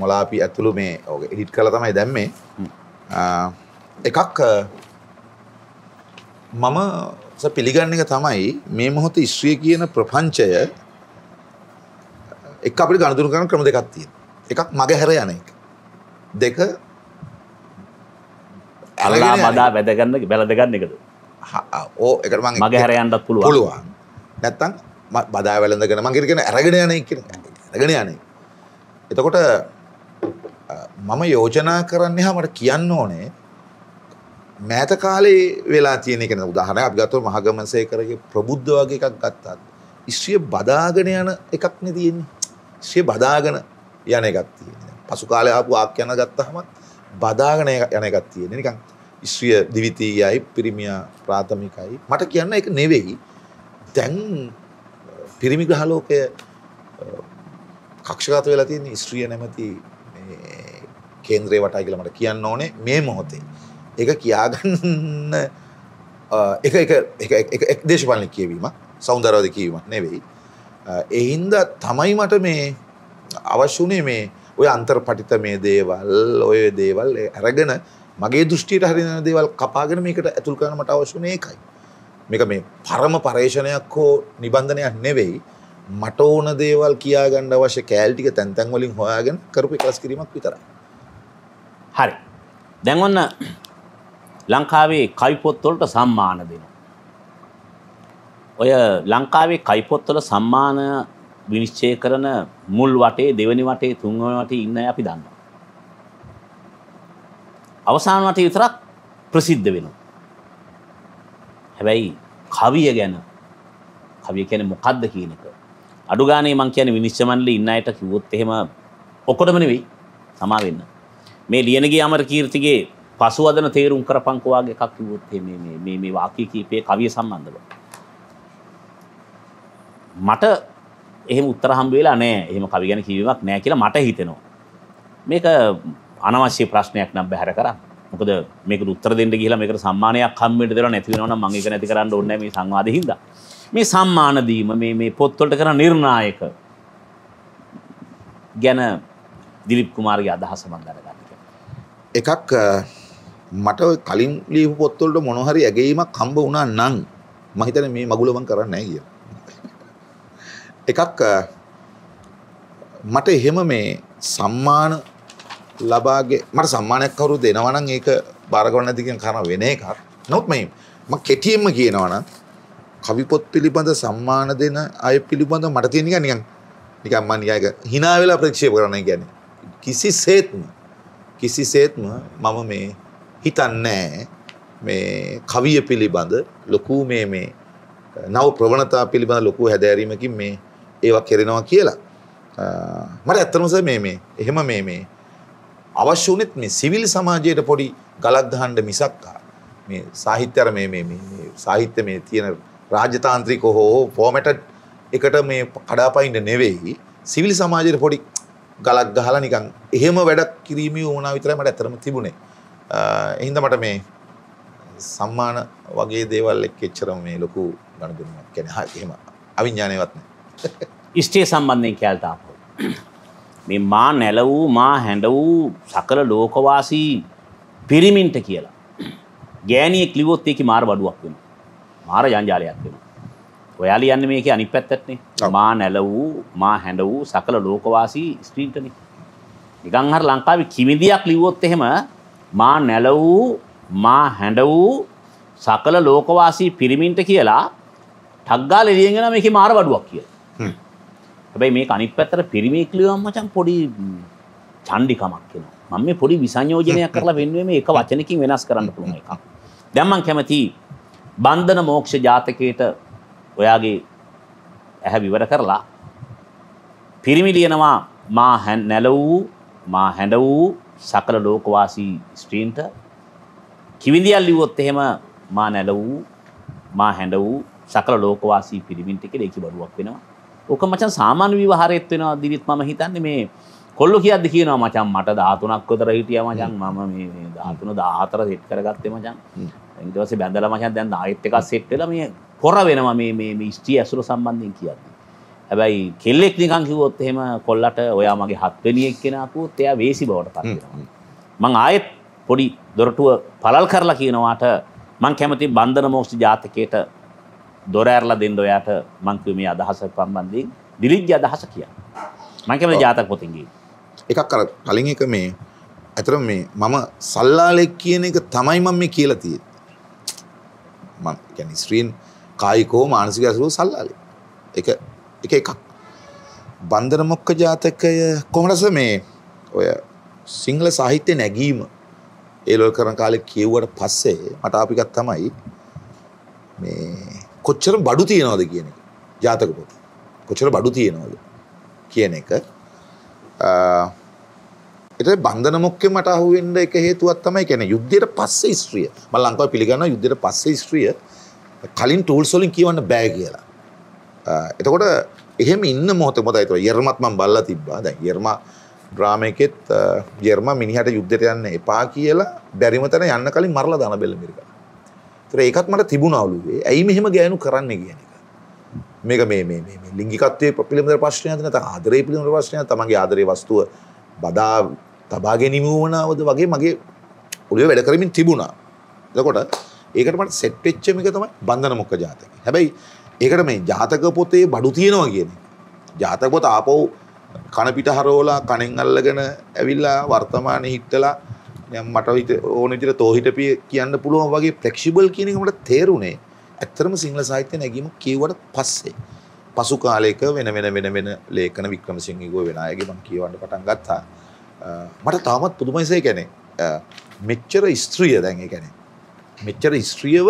මොලා අපි ඇතුළු මේ ඕක එඩිට් කළ තමයි දැම්මේ එකක් මම පිළිගන්න එක තමයි මේ මොහොත ඉස්්‍රිය කියන ප්‍රපංචය එක අපි ගණදුරු කරන ක්‍රම දෙකක් තියෙන එකක් මග හැර යන එක දෙක ඇලලා මදා වැදගන්න බැලදගන්න එකද ඕ එකට මගේ හැරයන්නත් පුළුව පුළුවන් නැත්තං බදා වැලඳගෙන මගේරගෙන ඇරගෙන යනය ඇරගෙන යනේ. එතකොට මම යෝජනා කරන්නේ හා මට කියන්න ඕනේ මෑත කාලේ වෙලා තියෙන කෙන උදාහන අගතව මහගමසය කරගේ ප්‍රබුද්ධ වගේ එකක් ගත්තාත්. ඉස්්‍රිය බදාගෙන යන එකක් නැතියෙන්නේ. ශ්‍රිය බදාගෙන යන එකත් තියෙන. පසු කාලය ආපු ආක්්‍යන ගත්තහමත් බදාගෙන යන එකත් තියෙන නිකං ඉස්්‍රිය දිවිතීයයි පිරිමිය ප්‍රාථමිකයි මට කියන්න එක නෙවෙයි දැන් පිරිමි ග්‍රහලෝකය කක්ෂගත වෙලා තියෙන ස්ත්‍රිය නැමති කේන්ද්‍රය වටා කියලා මට කියන්න ඕනේ මේ මොහොතේ. ඒක කියාගන්න එක එක එක එක් දේශපාලන කියවීමක් සෞන්දර්යවාදී කියවීමක් නෙවෙයි. ඒ හින්දා තමයි මට මේ අවශ්‍ය උනේ මේ ඔය අන්තර්පටිත මේ දේවල් ඔය දේවල් අරගෙන මගේ දෘෂ්ටියට හරින දේවල් කපාගෙන මේකට ඇතුල් කරන්න මට අවශ්‍ය උනේ ඒකයි. මේක මේ පරම පර්ේෂණයක් හෝ නිබන්ධනයක් නෙවෙයි මට ඕන දේවල් කියාගන්න අවශ්‍ය කෑල්ටික තැන්තැන් වලින් හොයාගෙන කරපු එකලස් කිරීමක් විතරයි. හරි. දැන් ඔන්න ලංකාවේ කයිපොත් වලට සම්මාන දෙනවා. ඔය ලංකාවේ කයිපොත් වල සම්මාන විනිශ්චය කරන මුල් වටේ දෙවනි වටේ තුන්වනි වටේ ඉන්න අපි දන්නවා. අවසාන වටේ විතරක් ප්‍රසිද්ධ වෙනවා. හැබැයි කවිය ගැන කවිය කියන මොකක්ද කියන එක අඩු ගානේ මං කියන්නේ විනිශ්චය මණ්ඩලේ ඉන්න අයට කිව්වොත් එහෙම ඔකොටම නෙවෙයි සමා වෙන්න මේ ලියනගේ අමර කීර්තිගේ පසුවදන තේරුම් කරපංකෝ වගේ එකක් කිව්වොත් මේ මේ මේ මේ වාක්‍ය කීපයේ කවිය සම්බන්ධව මට එහෙම උත්තර හම්බ වෙලා නැහැ එහෙම කවි ගැන කියවීමක් නැහැ කියලා මට හිතෙනවා මේක අනවශ්‍ය ප්‍රශ්නයක් නම් බැහැර කරන්න මොකද මේක උත්තර දෙන්න කියලා මේක සම්මානයක් හම්බෙන්න දෙනවා නැති වෙනවා නම් මම ඒක නැති කරන්න ඕනේ මේ සංවාදෙ හින්දා මේ සම්මාන දීම මේ මේ පොත්වලට කරන නිර්ණායක ගැන දිලිප් කුමාරගේ අදහස මම දැනගන්න එකක් මට කලින් ලීපු පොත්වලට මොන හරි ඇගීමක් හම්බ වුණා නම් මම හිතන්නේ මේ මගුල මං කරන්නේ නැහැ කියලා. එකක් මට එහෙම මේ සම්මාන ලබාගේ මට සම්මානයක් කවරු දෙනවනම් ඒක බාරගන්න නැතිකින් කරන වෙන එකක්. නමුත් මේ මම කෙටියෙන්ම කියනවනම් කවිපොත් පිළිබඳ සම්මාන දෙන අය පිළිබඳ මට තියෙන එක නිකන් නිකන් මම නිකන් ඒක hina වෙලා ප්‍රතික්ෂේප කරන්න කියන්නේ. කිසිසේත්ම කිසිසේත්ම මම මේ හිතන්නේ මේ කවිය පිළිබඳ ලොකු මේ මේ නව ප්‍රවණතා පිළිබඳ ලොකු හැදෑරීමකින් මේ ඒවා කෙරෙනවා කියලා. මට ඇත්තම මේ මේ එහෙම මේ මේ අවශ්‍ය වුණෙත් මේ සිවිල් සමාජයට පොඩි ගලක් දාන්න මිසක් මේ සාහිත්‍ය අර මේ මේ මේ සාහිත්‍ය මේ තියෙන රාජතාන්ත්‍රික හෝ ෆෝමැටඩ් එකට මේ කඩාපනින්න නෙවෙයි සිවිල් සමාජයට පොඩි ගලක් ගහලා නිකන් එහෙම වැඩක් කිරීමේ වුණා විතරයි මට ඇත්තටම තිබුණේ. එහෙනම් මට මේ සම්මාන වගේ දේවල් එක්ක එච්චරම මේ ලොකු ගණදුනක් කියන්නේ එහෙම අවිඥානයවත් නැහැ. ඉෂ්ටි සම්බන්ධයෙන් කියලා තාපෝ. මේ මා නැල වූ මා හැඬ වූ සකල ලෝකවාසී පිරිමින්ට කියලා. ගෑණියෙක් ලිවොත් ඒකේ මාර බඩුවක් වෙනවා. මාර යංජාලයක් වෙනවා. ඔයා ලියන්නේ මේකේ අනිත් පැත්තටනේ. මා නැල වූ මා හැඬ වූ සකල ලෝකවාසී ස්ත්‍රීන්ටනේ. නිකන් හර ලංකාවේ කිමිදියක් ලිව්වොත් එහෙම මා නැල වූ මා හැඬ වූ සකල ලෝකවාසී පිරිමින්ට කියලා ටග්ගාල එළියෙන් යනවා මේකේ මාර බඩුවක් කියලා. හැබැයි මේ අනිත් පැත්තට පිරිමියෙක් ලියුවම මචං පොඩි චණ්ඩිකමක් එනවා. මම මේ පොඩි විසංයෝජනයක් කරලා වෙන්නේ මේ එක වචනකින් වෙනස් කරන්න පුළුවන් එකක්. දැන් මම කැමති බන්ධන මෝක්ෂ ජාතකයේට ඔයාගේ ඇහැ විවර කරලා පිරිමි ලියනවා මා නැලවූ මා හැඬ වූ සකල ලෝකවාසී ස්ත්‍රීන්ට කිවිඳියක් ලිව්වොත් එහෙම මා නැලවූ මා හැඬ වූ සකල ලෝකවාසී පිරිමින්ට කියලා ඒකේ බරුවක් වෙනවා ඕක මචන් සාමාන්‍ය විවාහරෙත් වෙනවා දිවිත් මම හිතන්නේ මේ කොල්ලෝ කියද්දි කියනවා මචන් මට 13ක් විතර හිටියා මචන් මම මේ 13 14 සෙට් කරගත්තේ මචන් ඊට පස්සේ බැඳලා මචන් දැන් ආයෙත් එකක් සෙට් වෙලා මේ කොර වෙනවා මේ මේ මේ ස්ත්‍රී ඇසුර සම්බන්ධයෙන් කියන්නේ හැබැයි කෙල්ලෙක් නිකන් කිව්වොත් එහෙම කොල්ලට ඔයා මගේ හත්වෙනියෙක් කෙනා කිව්වොත් එයා වේසි බවට පත් වෙනවා මං ආයෙත් පොඩි දොරටුව පළල් කරලා කියනවාට මං කැමති බන්ධන මොක්ෂ ජාතකයට දොර ඇරලා දෙන්න ඔයාට මං කිව්වේ මේ අදහස සම්බන්ධයෙන් දිලිජ්ජ අදහස කියන්න. මං කැමති ජාතක පොතෙන් ගියේ. එකක් අර කලින් එක මේ ඇතරම මේ මම සල්ලාලෙක් කියන එක තමයි මම මේ කියලා තියෙන්නේ. මම කියන්නේ ස්ත්‍රීන් කායිකෝ මානසික අසුරු සල්ලාලෙක්. ඒක එක එකක්. බන්දර මොක්ක ජාතකය කොහොමද මේ ඔය සිංහල සාහිත්‍ය නැගීම ඒලොල් කරන කාලේ කියවුවට පස්සේ මට අපිකක් තමයි මේ කොච්චර බඩු තියෙනවද කියන එක. ජාතක පොත. කොච්චර බඩු තියෙනවද කියන එක. එතකොට බන්ධන මොක්කේ මට අහුවෙන්න එක හේතුවක් තමයි කියන්නේ යුද්ධයට පස්සේ ස්ත්‍රිය. මම ලංකාවේ පිළිගන්නවා යුද්ධයට පස්සේ ස්ත්‍රිය කලින් ටූල්ස් වලින් කියවන්න බෑ කියලා. එතකොට එහෙම ඉන්න මොහොතේ මොකද හිතුවා යර්මත් මම බල්ලා තිබ්බා. දැන් යර්මා ඩ්‍රාමා එකෙත් යර්මා මිනිහට යුද්ධයට යන්න එපා කියලා බැරිම තැන යන්න කලින් මරලා දාන බෙල්ල මිරිකා. තර ඒකත් මට තිබුණවලුවේ ඇයි මෙහෙම ගෑනු කරන්න කියන එක. මේක මේ මේ ලිංගිකත්වය පිළිබඳ ප්‍රශ්නය නත ආදරය පිළිබඳ ප්‍රශ්නය තමන්ගේ ආදරය වස්තුව බදා තබා ගැනීම වුණාවද වගේ මගේ ඔළුව වැඩ කරමින් තිබුණා. එතකොට ඒකට මට සෙට් වෙච්ච එක තමයි බන්ධන මොක්ක ජාතකය. හැබැයි ඒකට මේ ජාතක පොතේ බඩු තියෙනවා කියන්නේ. ජාතක පොත ආපහු කන පිට හරවලා කණෙන් අල්ලගෙන ඇවිල්ලා වර්තමානයේ හිටලා යම් මට හිත ඕන විදිහට තෝහිටපිය කියන්න පුළුවන් වගේ ෆ්ලෙක්සිබල් කියන එක මට තේරුනේ ඇත්තරම සිංහල සාහිත්‍ය නැගීම කියවට පස්සේ පසු කාලයක වෙන වෙන වෙන වෙන ලේඛන වික්‍රමසිංහගේ වෙන අයගේ මම කියවන්න පටන් ගත්තා මට තාමත් පුදුමයිසේ කියන්නේ මෙච්චර ස්ත්‍රිය දැන් ඒ කියන්නේ මෙච්චර ස්ත්‍රියව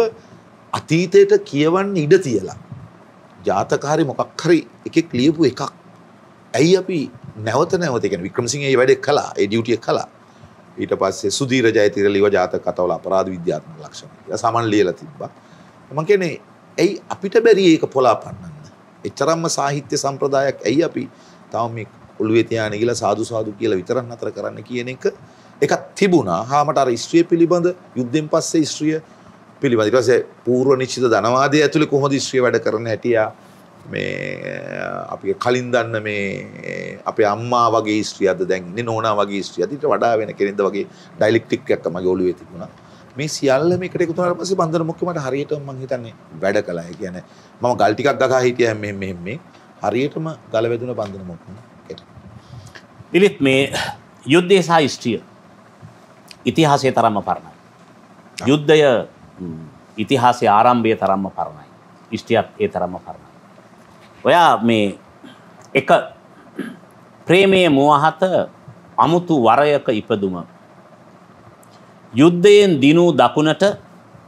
අතීතයට කියවන්න ඉඩ තියලා ජාතකාරි මොකක් හරි එකෙක් ලියපු එකක් ඇයි අපි නැවත නැවත කියන්නේ වික්‍රමසිංහ ඒ වැඩේ කළා ඒ ඩියුටි එක කළා ඊට පස්සේ සුදීර ජයතිරලීව ජාතක කතාවල අපරාධ විද්‍යාත්මක ලක්ෂණ සමන් ලියලා තිබ්බා මම කියන්නේ ඇයි අපිට බැරි ඒක පොලාපන්නන්න එච්චරම්ම සාහිත්‍ය සම්ප්‍රදායක් ඇයි අපි තවම මේ ඔළුවේ තියාගෙන ගිහලා සාදු සාදු කියලා විතරක් නතර කරන්න කියන එක එකක් තිබුණා හාමට අර ඉස්ත්‍රිය පිළිබඳ යුද්ධෙන් පස්සේ ඉස්ත්‍රිය පිළිබඳ ඊට පස්සේ පූර්ව නිශ්චිත ධනවාදයේ ඇතුලේ කොහොමද ඉස්ත්‍රිය වැඩ කරන්න හැටියා මේ අපි කලින් දන්න මේ අපේ අම්මා වගේ ස්ත්‍රියද දැන් ඉන්නේ නෝනා වගේ ස්ත්‍රියද ඊට වඩා වෙන කෙනෙක්ද වගේ ඩයිලෙක්ටික් එකක් මගේ ඔළුවේ තිබුණා. මේ සියල්ල මේකට එකතු වුණාට පස්සේ බන්දර මුක්කේ මට හරියටම මං හිතන්නේ වැඩ කළා. ඒ කියන්නේ මම ගල් ටිකක් ගගා හිටියා මෙහෙම මෙහෙම මේ හරියටම ගල වැදුන බන්දන මුක්කේ. දිලිත් මේ යුද්ධය සහ ස්ත්‍රිය ඉතිහාසයේ තරම්ම පරණයි. යුද්ධය ඉතිහාසයේ ආරම්භයේ තරම්ම පරණයි. ස්ත්‍රියත් ඒ තරම්ම පරණයි. ඔයා මේ එක ප්‍රේමයේ මෝහත අමුතු වරයක ඉපදුම යුද්ධයෙන් දිනූ දකුණට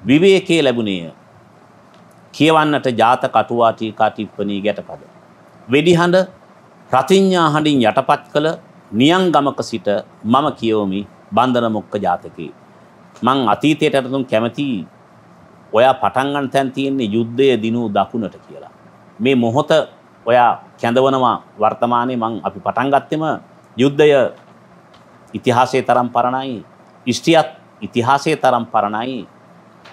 විවේකයේ ලැබුණේය කියවන්නට ජාත කටුවාටී කාටිප්පනී ගැටපද වෙඩිහඬ ප්‍රතිඥා හඬින් යටපත් කළ නියංගමක සිට මම කියෝමි බන්ධන මොක්ක ජාතකේ මං අතීතයට අරතුම් කැමති ඔයා පටන් ගන්න තැන් තියෙන්නේ යුද්ධයේ දිනූ දකුණට කියලා මේ මොහොත ඔයා කැඳවනවා වර්තමානයේ මං අපි පටන් ගත්තෙම යුද්ධය ඉතිහාසයේ තරම් පරණයි ඉෂ්ටියත් ඉතිහාසයේ තරම් පරණයි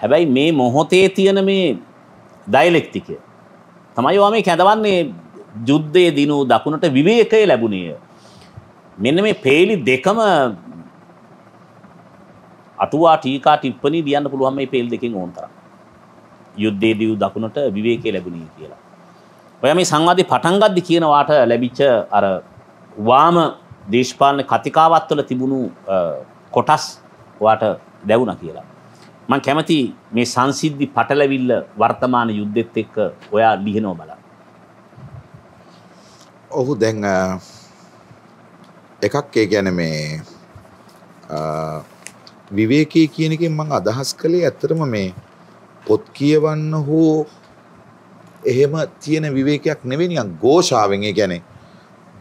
හැබැයි මේ මොහොතේ තියෙන මේ ඩයලෙක්ටිකය තමයි ඔයා මේ කැඳවන්නේ යුද්ධයේ දිනු දකුණට විවේකය ලැබුණේ මෙන්න මේ peeli දෙකම අටුවා ටීකා ටිප්පණි ලියන්න පුළුවන් මේ peeli දෙකෙන් ඕන තරම් යුද්ධයේදී දකුණට විවේකය ලැබුණේ කියලා ඔය මේ සංවාධය පටන්ගද්දි කියනවාට ලැබිච්ච අර වාම දේශපාලන කතිකාවත්වල තිබුණු කොටස් වාට දැවුණ කියලා. මං කැමති මේ සංසිද්ධි පටලවිල්ල වර්තමාන යුද්ධෙත් එක්ක ඔයා ලිහනෝ බල. ඔහු දැන් එකක් ඒ ගැන මේ විවේකී කියනකින් මං අදහස් කළේ ඇත්තරම මේ පොත් කියවන්න හෝ එහෙම තියෙන විවේකයක් නෙවෙයි නිකන් ഘോഷාවෙන් ඒ කියන්නේ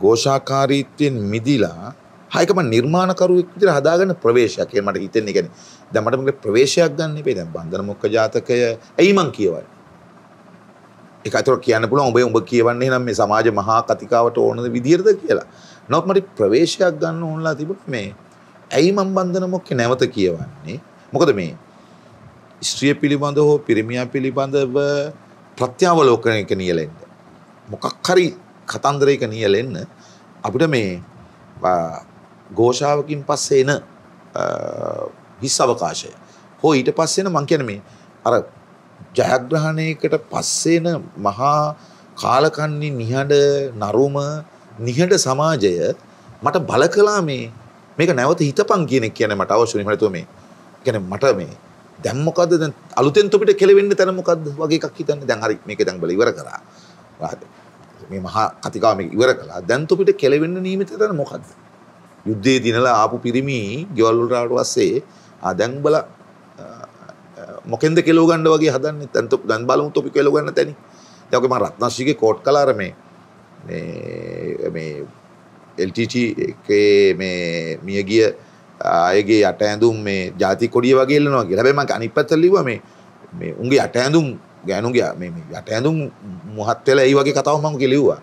ഘോഷාකාරීත්වයෙන් මිදිලා හයිකම නිර්මාණකරුවෙක් විදිහට හදාගන්න ප්‍රවේශයක් ඒ මට හිතෙන්නේ කියන්නේ දැන් මට මොකද ප්‍රවේශයක් ගන්න ඉපේ දැන් බන්ධන මොක්ක ජාතකය ඇයි මං කියවන්නේ ඒක අතර කියන්න පුළුවන් ඔබේ ඔබ කියවන්නේ නම් මේ සමාජ මහා කතිකාවට ඕනද විදියටද කියලා නමුත් මට ප්‍රවේශයක් ගන්න ඕනලා තිබුණ මේ ඇයි මං බන්ධන මොක්කේ නැවත කියවන්නේ මොකද මේ ස්ත්‍රිය පිළිබඳ හෝ පිරිමියා පිළිබඳව ප්‍රත්‍යාවලෝකනයක නියලෙන්න. මොකක් හරි කතන්දරයක නියලෙන්න අපිට මේ ගෝෂාවකින් පස්සේ එන හිස් අවකාශය. හෝ ඊට පස්සෙන මං කියන මේ අර ජයග්‍රහණයකට පස්සේන මහා කාලකන්නේ නිහඬ නරුම නිහඬ සමාජය මට බල කළා මේ මේක නැවත හිතපන් කියන එක කියන්නේ මට අවශ්‍ය වෙන මට මේ කියන්නේ මට මේ දැන් මොකද්ද දැන් අලුතෙන් තොපිට කෙලවෙන්න තැන මොකද්ද වගේ එකක් හිතන්නේ දැන් හරි මේක දැන් බල ඉවර කරා මේ මහා කතිකාව මේක ඉවර කළා දැන් තොපිට කෙලවෙන්න නියමිත තැන මොකද්ද යුද්ධයේ දිනලා ආපු පිරිමි ගෙවල් වලට ආවට පස්සේ ආ දැන් බල මොකෙන්ද කෙලව ගන්න වගේ හදන්නේ දැන් තොපි දැන් බලමු තොපි කෙලව ගන්න තැනි දැන් ඔකේ මම රත්නශ්‍රීගේ කෝට් කලාරමේ මේ මේ LTT එකේ මේ මියගිය අයගේ යට ඇඳුම් මේ ජාති කොඩිය වගේ එල්ලනවා කියලා. හැබැයි මම අනිත් පැත්තට ලිව්වා මේ මේ උන්ගේ යට ඇඳුම් ගෑනුන්ගේ මේ මේ යට ඇඳුම් මොහත් වෙලා ඒ වගේ කතාවක් මම කිලිව්වා.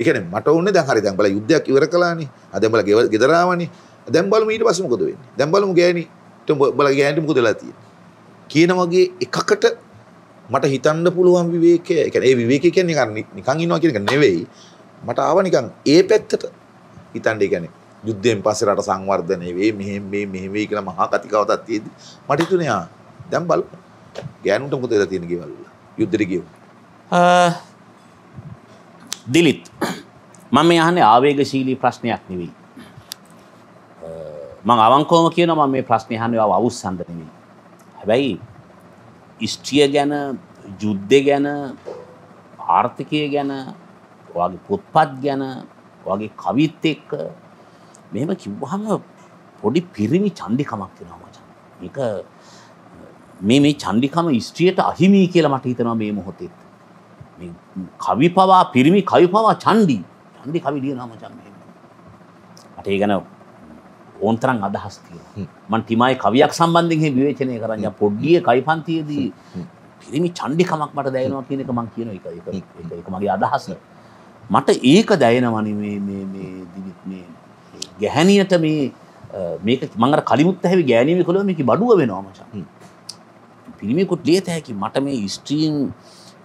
ඒ කියන්නේ මට උන්නේ දැන් හරි දැන් බල යුද්ධයක් ඉවර කළානේ. ආ දැන් බල ගෙදර ආවනේ. දැන් බලමු ඊට පස්සේ මොකද වෙන්නේ. දැන් බලමු ගෑණි. බල ගෑණිට මොකද වෙලා තියෙන්නේ. කියන වගේ එකකට මට හිතන්න පුළුවන් විවේකය. ඒ කියන්නේ ඒ විවේකය කියන්නේ නිකන් ඉන්නවා කියන එක නෙවෙයි. මට ආව නිකන් ඒ පැත්තට හිතන්න ඒ කියන්නේ යුද්ධයෙන් පස්සේ රට සංවර්ධනය වෙයි මෙහෙම මේ මෙහෙම වෙයි කියලා මහා කතිකාවතක් තියෙද්දි මට හිතුනේ ආ දැන් බලන්න ගෑනුන්ට මොකද වෙලා තියෙන ගෙවල් වල යුද්ධෙට ගියෝ දිලිත් මම මේ අහන්නේ ආවේගශීලී ප්‍රශ්නයක් නෙවෙයි මං අවංකවම කියනවා මම මේ ප්‍රශ්නේ අහන්නේ ආව අවුස්සන්ද නෙවෙයි හැබැයි ස්ත්‍රිය ගැන යුද්ධය ගැන ආර්ථිකය ගැන ඔයාගේ පොත්පත් ගැන ඔයාගේ කවිත් එක්ක මෙම කිව්වහම පොඩි පිරිමි චන්ඩිකමක් වෙනවා මචන්. එක මේ මේ චන්ඩිකම ස්ත්‍රියට අහිමී කියලා මට හිතනවා මේ මොහොතෙත්. කවි පවා පිරිමි කවි පවා චන්ඩි චන්ඩි කවි ලියනවා මචන් මේ. මට ඒ ගැන ඕන්තරම් අදහස් තියෙනවා. මං ටිමායි කවියක් සම්බන්ධයෙන් විවේචනය කරන්නේ පොඩ්ඩියේ කවිපන්තියේදී පිරිමි චන්ඩිකමක් මට දැනෙනවා කියන එක මං කියන එක ඒක මගේ අදහස. මට ඒක දැනෙනවා මේ මේ මේ දිවිත් මේ ගැහැනියට මේ මේක මඟට කලිමුත් හැවි ගෑනීම කොළ මේක බඩුව වෙනවාමචා පිළිමිකුත් ලියත හැකි මට මේ ස්ට්‍රීම්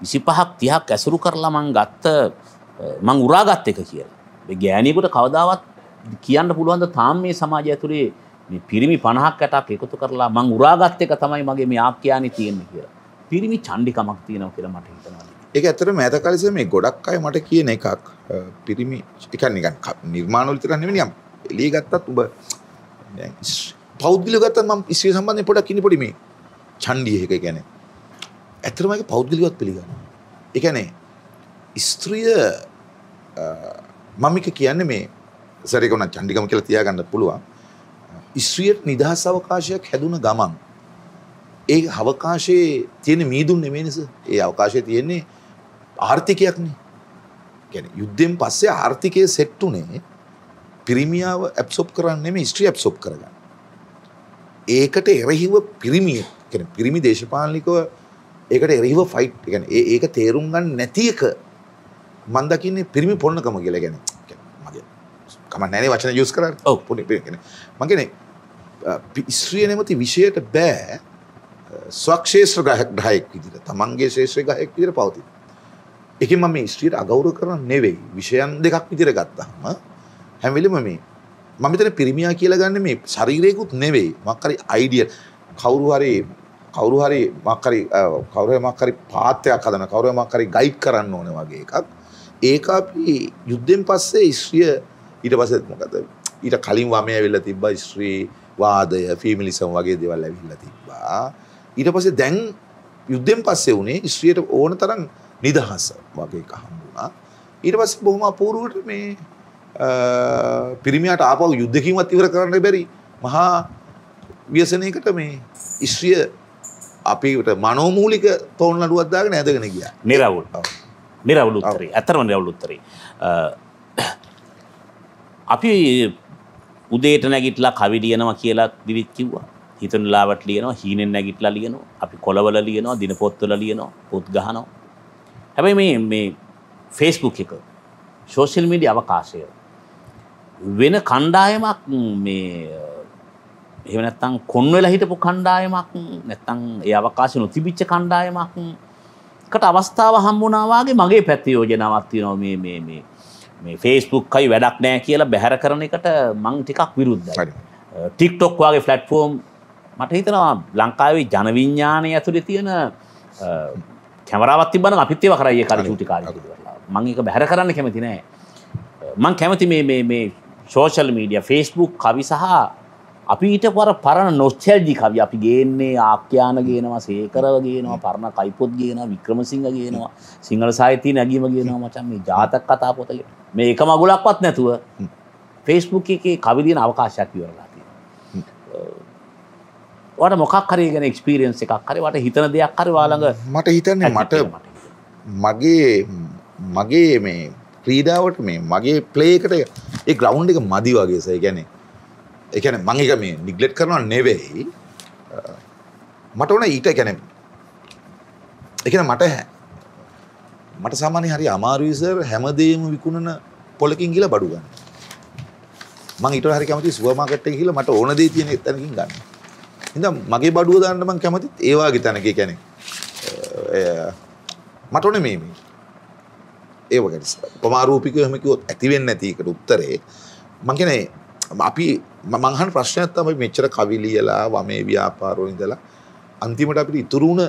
විසි පහක් තියක් ඇසුරු කරලා මං ගත්ත මං උරාගත්ත එක කියලා ගෑනයකුට කවදාවත් කියන්න පුළුවන්ද තාම් මේ සමාජ ඇතුරේ පිරිමි පණහක් කටක් එකතු කරලා මං උරාගත්ත එක තමයි මගේ මේ ආක්්‍යයානය තියෙන කියලා පිරිමි චණ්ඩිකමක් තියෙනව කියලා මට හිතනවා ඒ ඇතර මෑත කලස මේ ගොඩක් අය මට කියන එකක් පිරිමි ටිකන් නිගන් නිර්මාණොලිතරන්නම නියම් එලිය ගත්තත් උඹ පෞද්ගලිකව ගත්තත් මම ඉස්සේ සම්බන්ධයෙන් පොඩක් ඉන්න පොඩි මේ ඡන්ඩිය එක කියන්නේ. ඇත්තටම ඒක පෞද්ගලිකවත් පිළිගන්නවා. ඒ කියන්නේ ස්ත්‍රිය මම කියන්නේ මේ සරේක උනා ඡන්ඩිකම කියලා තියාගන්න පුළුවන්. ස්ත්‍රියට නිදහස් අවකාශයක් හැදුන ගමන් ඒ අවකාශයේ තියෙන මීදුන් නෙමෙයි නේද? ඒ අවකාශයේ තියෙන්නේ ආර්ථිකයක්නේ. කියන්නේ යුද්ධයෙන් පස්සේ ආර්ථිකය සෙට් උනේ පිරිමියාව ඇප්සොප් කරන්නෙම ස්ත්‍රී ඇප්සොප් කරගන්න. ඒකට එරහිව පිරිමිය කියන්නේ පිරිමි දේශපාලනිකව ඒකට එරහිව ෆයිට් කියන්නේ ඒක තේරුම් ගන්න නැති එක මම දකින්නේ පිරිමි පොළනකම කියලා කියන්නේ. මගේ කමක් නැහැ වචන යූස් කරා. ඔව් පොඩි කියන්නේ මම කියන්නේ ස්ත්‍රිය නැමති විෂයට බෑ ස්වක්ෂේත්‍ර ග්‍රහයක් විදිහට තමන්ගේ ශේෂ්ත්‍ර ග්‍රහයක් විදිහට පවතින. ඒකෙන් මම මේ ස්ත්‍රියට අගෞරව කරන නෙවෙයි විෂයන් දෙකක් විදිහට ගත්තාම හැමිලම මේ මමතන පිරිමියා කියලගන්න මේ ශරීරයකුත් නෙවෙයි මක්කරි අයිඩිය කවුරු හරි කවුරු හරි මක්කරි කවුරය මක්කරි පාත්තයක් හදන කවුරය මක්කරි ගයිඩ් කරන්න ඕන වගේ එකක් ඒක අපි යුද්ධෙන් පස්සේ ඉස්්‍රිය ඊට පසෙත් මොකද ඊට කලින් වමය වෙල්ල තිබ්බ ස්ත්‍රී වාදය ෆිමිලිසම් වගේ දෙවල් ඇවිල්ල තිබ්බා ඊට පසේ දැන් යුද්ධෙන් පස්සේ වුණේ ස්ත්‍රියයට ඕන තරම් නිදහස වගේ කහම්බුණා ඊට පස්සේ බොහොම අපූරුවට මේ පිරිමියට ආපහු යුද්ධකින්වත් ඉවර කරන්න බැරි මහා ව්‍යසනයකට මේ ඉස්්‍රිය අපිට මනෝමූලික තෝන්නඩුවත් දාගෙන ඇදගෙන ගිය නිරවුල් නිරවුල් උත්තරේ ඇතරම නිරවුල් උත්තරේ අපි උදේට නැගිටලා කවි ලියනවා කියලා දිවිත් කිව්වා හිතන ලාවට ලියනවා හීනෙන් නැගිටලා ලියනවා අපි කොළවල ලියනවා දිනපොත්වල ලියනවා පොත් ගහනවා හැබැයි මේ මේ ෆේස්බුක් එක සෝෂල් මීඩියා අවකාශය වෙන කණ්ඩායමක් මේ එහෙම නැත්නම් කොන් වෙලා හිටපු කණ්ඩායමක් නැත්නම් ඒ අවකාශය නොතිබිච්ච කණ්ඩායමක් කට අවස්ථාව හම්බුණා වාගේ මගේ පැත්තේ යෝජනාවක් තියෙනවා මේ මේ මේ මේ Facebook අයි වැඩක් නැහැ කියලා බැහැර කරන එකට මං ටිකක් විරුද්ධයි. හරි. TikTok වගේ platform මට හිතනවා ලංකාවේ ජන විඥානය ඇතුලේ තියෙන කැමරාවක් තිබ්බනම් අපිත් ඒවා කරයි ඒ කාර්යචූටි කාර්යය. මං ඒක බැහැර කරන්න කැමති නෑ. මං කැමති මේ මේ මේ ශෝෂල් මීඩිය ෆෙස්බුක් කවි සහ අපිට පර පරණ නොස්චල්ජි කවි අපි ගේන්නේ ආක්්‍යාන ගේනවා සේකරව ගේනවා පරණ කයිපොත් ගේන වික්‍රමසිංහ ගේනවා සිංහල සාහිතය නැගීම ගේනවා මචන් මේ ජාතක් කතා පොතය මේ එක මගුලක්වත් නැතුව ෆෙස්බුක් එක කවිදින අවකාශයක් විවරලා වට මොකක් හරිගෙන එක්ස්පිරියන්ස් එකක් හරිවට හිතන දෙයක් හරි වාළඟ මට හිතන්නේ මට මගේ මගේ මේ ක්‍රීඩාවට මේ මගේ ප්ලේකට ඒ ග්‍රවන්් එක මදි වගේසය ගැන එකන මං එක මේ නිගලෙට් කරනවා නෙවෙයි මට ඕන ඊට ගැන එකන මට මට සාමානය හරි අමාරවිසර් හැමදේම විකුණන පොලකින් ගිල බඩුගන්න මං ඉට හරි කැමති සුවමාකට්ට කියල මට ඕන දේ තියෙන තැනකින් ගන්න හිද මගේ බඩුව දන්නමං කැමතිත් ඒවාගේ තැනක කැනෙ මටඕන මේමේ ඒවකට පමාරූපික හමකිවොත් ඇතිවෙන්න ඇතිකට උත්තරේ මංගෙන අපි මංහන් ප්‍රශ්නයක් තමයි මෙච්චර කවිලියලා වමේ ව්‍යාපාරෝ ඉඳලා අන්තිමට අපිට ඉතුරුණ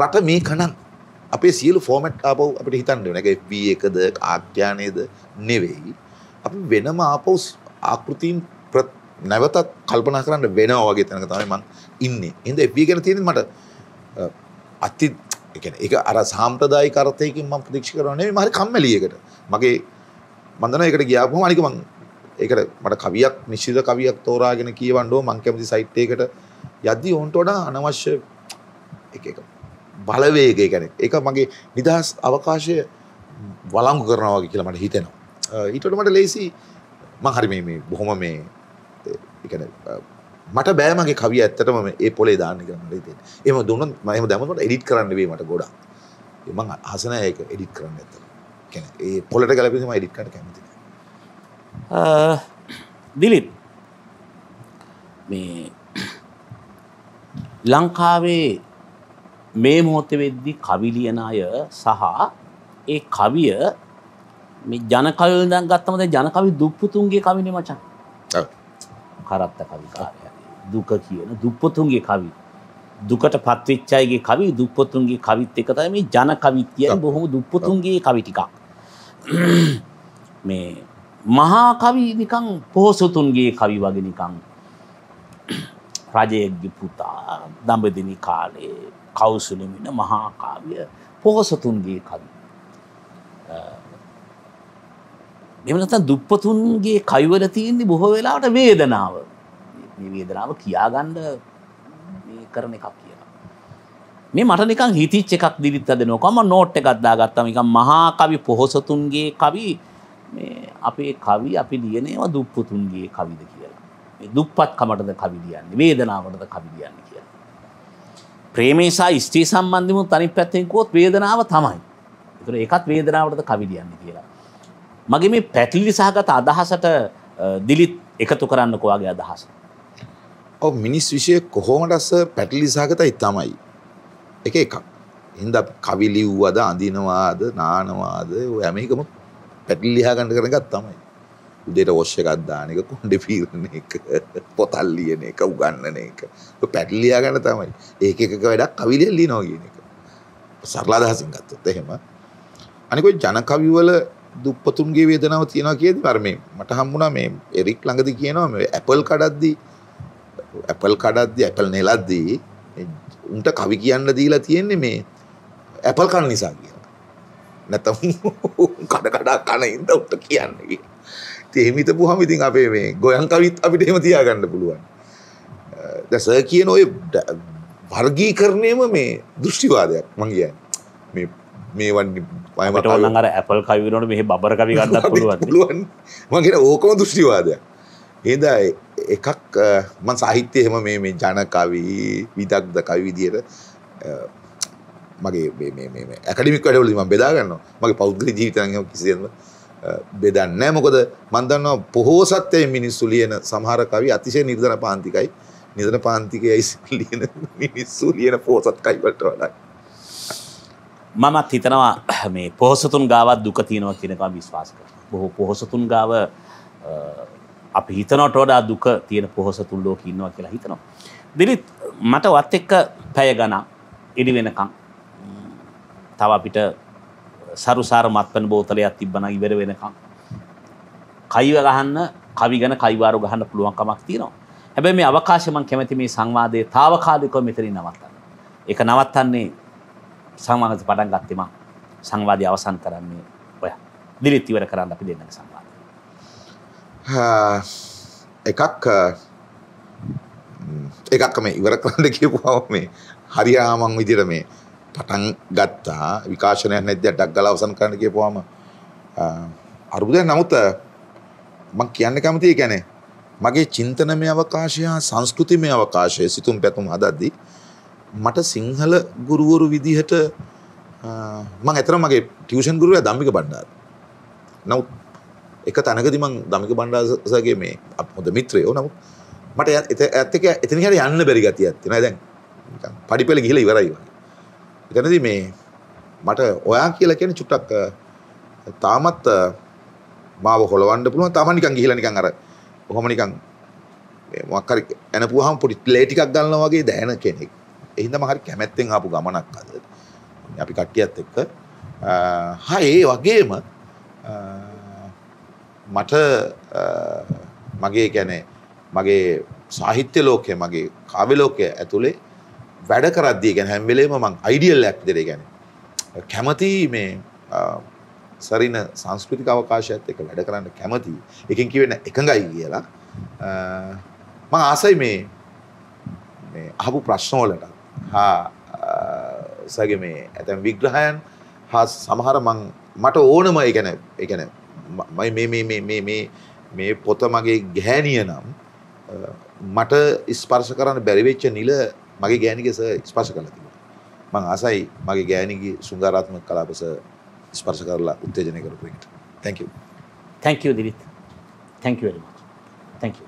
රට මේ කනන් අපේ සියලු ෆෝමට් ආපව් අපිට හිතන්න වෙන එක වී එකද ආඛ්‍යානයද නෙවෙයි අපි වෙනම ආපව් ආකෘතීන් නැවතත් කල්පනා කරන්න වෙනවා වගේ තැනක තමයි මං ඉන්නේ. හින්දා FB ගැන තියෙන්නේ මට අති එකන එක අර සාම්ප්‍රදායි කරතයකින් ම ප්‍රතික්ෂ කරනේ මහරි කම්මලියකට මගේ මඳන එකට ගියාපුම අනිකමං ඒකට මට කවියක් නිශ්ිද කවියක් තෝරාගෙන කියවන්ඩෝ මංකැමති සයිට්යකට යද්දි ඔවන්ට වඩා අනවශ්‍ය එක බලවේගය ගැන එක මගේ නිදහස් අවකාශය වලංගු කරනවාගේ කියලා මට හිතෙනවා හිටට මට ලේසි මහරි මේ බොහොම මේ එකන මට බෑ මගේ කවිය ඇත්තටම ඒ පොලේ දාන්න කියලා මට හිතෙන්නේ. එහෙම දුන්නොත් මම එහෙම දැම්මොත් එඩිට් කරන්න වෙයි මට ගොඩක්. මම අහස නෑ ඒක එඩිට් කරන්න ඇත්තට. කියන්නේ ඒ පොලට ගැලපෙන්නේ මම එඩිට් කරන්න කැමති නෑ. දිලිත් මේ ලංකාවේ මේ මොහොතේ වෙද්දි කවි ලියන අය සහ ඒ කවිය මේ ජන කවි ඉඳන් ගත්තම දැන් ජන කවි දුප්පුතුන්ගේ කවිනේ මචං. ඔව්. කරත්ත කවිකාරය. දුක කියන දුප්පතුන්ගේ කවි. දුකට පත්වෙච්චායගේ කවි දුප්පතුන්ගේ කවිත් එකතයි මේ ජන කවිත්‍යයන් බොහොම දුප්පතුන්ගේ කවි ටිකක්. මේ මහා කවි නිකං පොහොසතුන්ගේ කවි වගේ නිකං රජයග්‍ය පුතා දඹදිනි කාලේ කවුසුලමින මහාකාවිය පොහොසතුන්ගේ කවි. එමනත දුප්පතුන්ගේ කයිවල තියන්නේ බොහෝ වෙලාට වේදනාව මේ වේදනාව කියාගන්න කරන එකක් කියලා. මේ මට නිකන් හිතිච් එකක් දිවිත් හදනකොම නෝට් එකක් දාගත්තා නිකන් මහා කවි පොහොසතුන්ගේ කවි මේ අපේ කවි අපි ලියන ඒවා දුප්පතුන්ගේ කවිද කියලා. මේ දුප්පත්කමටද කවි ලියන්නේ වේදනාවටද කවි ලියන්නේ කියලා. ප්‍රේමය සහ ස්ත්‍රී සම්බන්ධෙමුත් අනිත් පැත්තෙන් කිව්වොත් වේදනාව තමයි. ඒතර ඒකත් වේදනාවටද කවි ලියන්නේ කියලා. මගේ මේ පැටලි සහගත අදහසට දිලිත් එකතු කරන්නකෝ වගේ අදහසක්. ඔව් මිනිස් විශ්වයේ කොහොමදස පැටලිසහගතයි තමයි. එක එකක්. හින්දා කවි ලිව්වද අඳිනවාද නානවාද ඔය හැම එකම පැටලිහා ගන්න කරන එකක් තමයි. උදේට වොෂ් එකක් දාන එක කොණ්ඩේ පීරන එක පොතල් ලියන එක උගන්නන එක ඔය පැටලියා ගන්න තමයි. ඒක එකක වැඩක් කවි ලියනවා කියන එක. සරල අදහසින් ගත්තොත් එහෙම අනික ඔය ජන කවි වල දුප්පතුන්ගේ වේදනාව තියනවා කියද්දි මට හම්බුණා මේ එරික් ළඟදී කියනවා මේ ඇපල් කඩද්දී ඇපල් කඩද්දි ඇපල් නෙලද්දී උන්ට කවි කියන්න දීලා තියෙන්නේ මේ ඇපල් කන නිසා කියලා නැතම් කඩ කඩා කන ඉද උට කියන්නේ තේමිත පුහම ඉතින් අපේ මේ ගොයන් කවිත් අපිට එහෙම තියාගන්න පුළුවන් දැස කියන ඔය වර්ගීකරණයම මේ දෘෂ්ටිවාදයක් මං කියන්නේ මේ මේවන් පයමට අර ඇපල් කවිනට මෙහ බර කවි ගන්න පුළුවන් මගේ ඕකම දෘෂ්ටිවාදයක් ඒදා එකක් මන් සාහිත්‍යය හෙම මේ ජනකවි විදක්ද කවි විදියට මගේ ඇකඩිමික් වැඩවලින් ම බෙදාගන්නවා මගේ පෞද්ගල ජීවිතයම කිසිදම බෙදන්නෑ මොකද මන්දන්නවා පොහෝසත්වය මිනිස්සු ලියන සමහර කවි අතිශය නිර්ධන පාන්තිකයි නිදන පාන්තිකයයි ලියන මිනිස්සු ලියන පෝසත් කයිවලට වඩයි මමත් හිතනවා මේ පොහොසතුන් ගාවත් දුක තියෙනවා කියනකවා විශ්වාස කර බොහෝ පොහොසතුන් ගාව අපි හිතනොට වඩා දුක තියෙන පොහොසතුන් ලෝකේ ඉන්නවා කියලා හිතනවා. දිලිත් මට වත් එක්ක පැය ගණන් ඉදි වෙනකන් තව අපිට සරුසාර මත්පැන් බෝතලයක් තිබ්බනම් ඉවර වෙනකන් කයිව ගහන්න කවි ගැන කයිවාරු ගහන්න පුළුවන් කමක් තියෙනවා. හැබැයි මේ අවකාශය මම කැමති මේ සංවාදයේ తాවකාලිකව මෙතනින් නවත්තන්න. ඒක නවත්තන්නේ සංවාදයේ පටන් ගත්තේ මම සංවාදය අවසන් කරන්නේ ඔයා. දිලිත් ඉවර කරන්න අපි දෙන්නගේ සංවාදය එකක් එකක් මේ ඉවර කරන්න කියපුවාම මේ හරියාමන් විදිහට මේ පටන් ගත්තා විකාශනයක් නැද්ද ඩක් ගාලා අවසන් කරන්න කියපුවාම අරුබුදයක් නමුත් මම කියන්න කැමතියි ඒ කියන්නේ මගේ චින්තනමය අවකාශය සංස්කෘතිමය අවකාශය සිතුම් පැතුම් හදද්දී මට සිංහල ගුරුවරු විදිහට මම ඇතරම මගේ ටියුෂන් ගුරුවරයා ධම්මික බණ්ඩාර. නමුත් එක තැනකදි මං දමික බණ්ඩාරසගේ මේ හොඳ මිත්‍රයෝ නමුත් මට එත ඇත්තක එතන හරි යන්න බැරි ගතියක් තියෙනවා දැන් පඩිපෙළ ගිහිලා ඉවරයි වගේ එතනදී මේ මට ඔයා කියලා කියන්නේ චුට්ටක් තාමත් මාව හොලවන්න පුළුවන් තාම නිකන් ගිහිලා නිකන් අර කොහොම නිකන් මොකක් හරි එනපුවාම පොඩි ප්ලේ ටිකක් ගන්නවා වගේ දැනෙන කෙනෙක් ඒ හින්දා මම හරි කැමැත්තෙන් ආපු ගමනක් අද අපි කට්ටියත් එක්ක හා ඒ වගේම මට මගේ ගැනේ මගේ සාහිත්‍ය ලෝකය මගේ කාවිලෝකය ඇතුළේ වැඩ කරද්දී ගැන හැම්වෙලේම මං අයිඩියල් ලැක් දෙරේ ගැන කැමති මේ සරින සංස්කෘතික අවකාශයත් එක වැඩ කරන්න කැමති එකින් කිවෙන එකඟයි කියලා මං ආසයි මේ අහපු ප්‍රශ්නෝලට හා සගේ මේ ඇතැම් විග්‍රහයන් හා සමහර මං මට ඕනම එකන එකන මේ පොත මගේ ගැහැනිය නම් මට ස්පර්ශ කරන්න බැරිවෙච්ච නිල මගේ ගෑනිගෙස ස්පර්ශ කරලා තිබුණා. මං ආසයි මගේ ගෑණිගේ සුන්දරාත්මක කලාපස ස්පර්ශ කරලා උත්තේජනය කරපු එකට. Thank you. Thank you Dilith. Thank you very much. Thank you.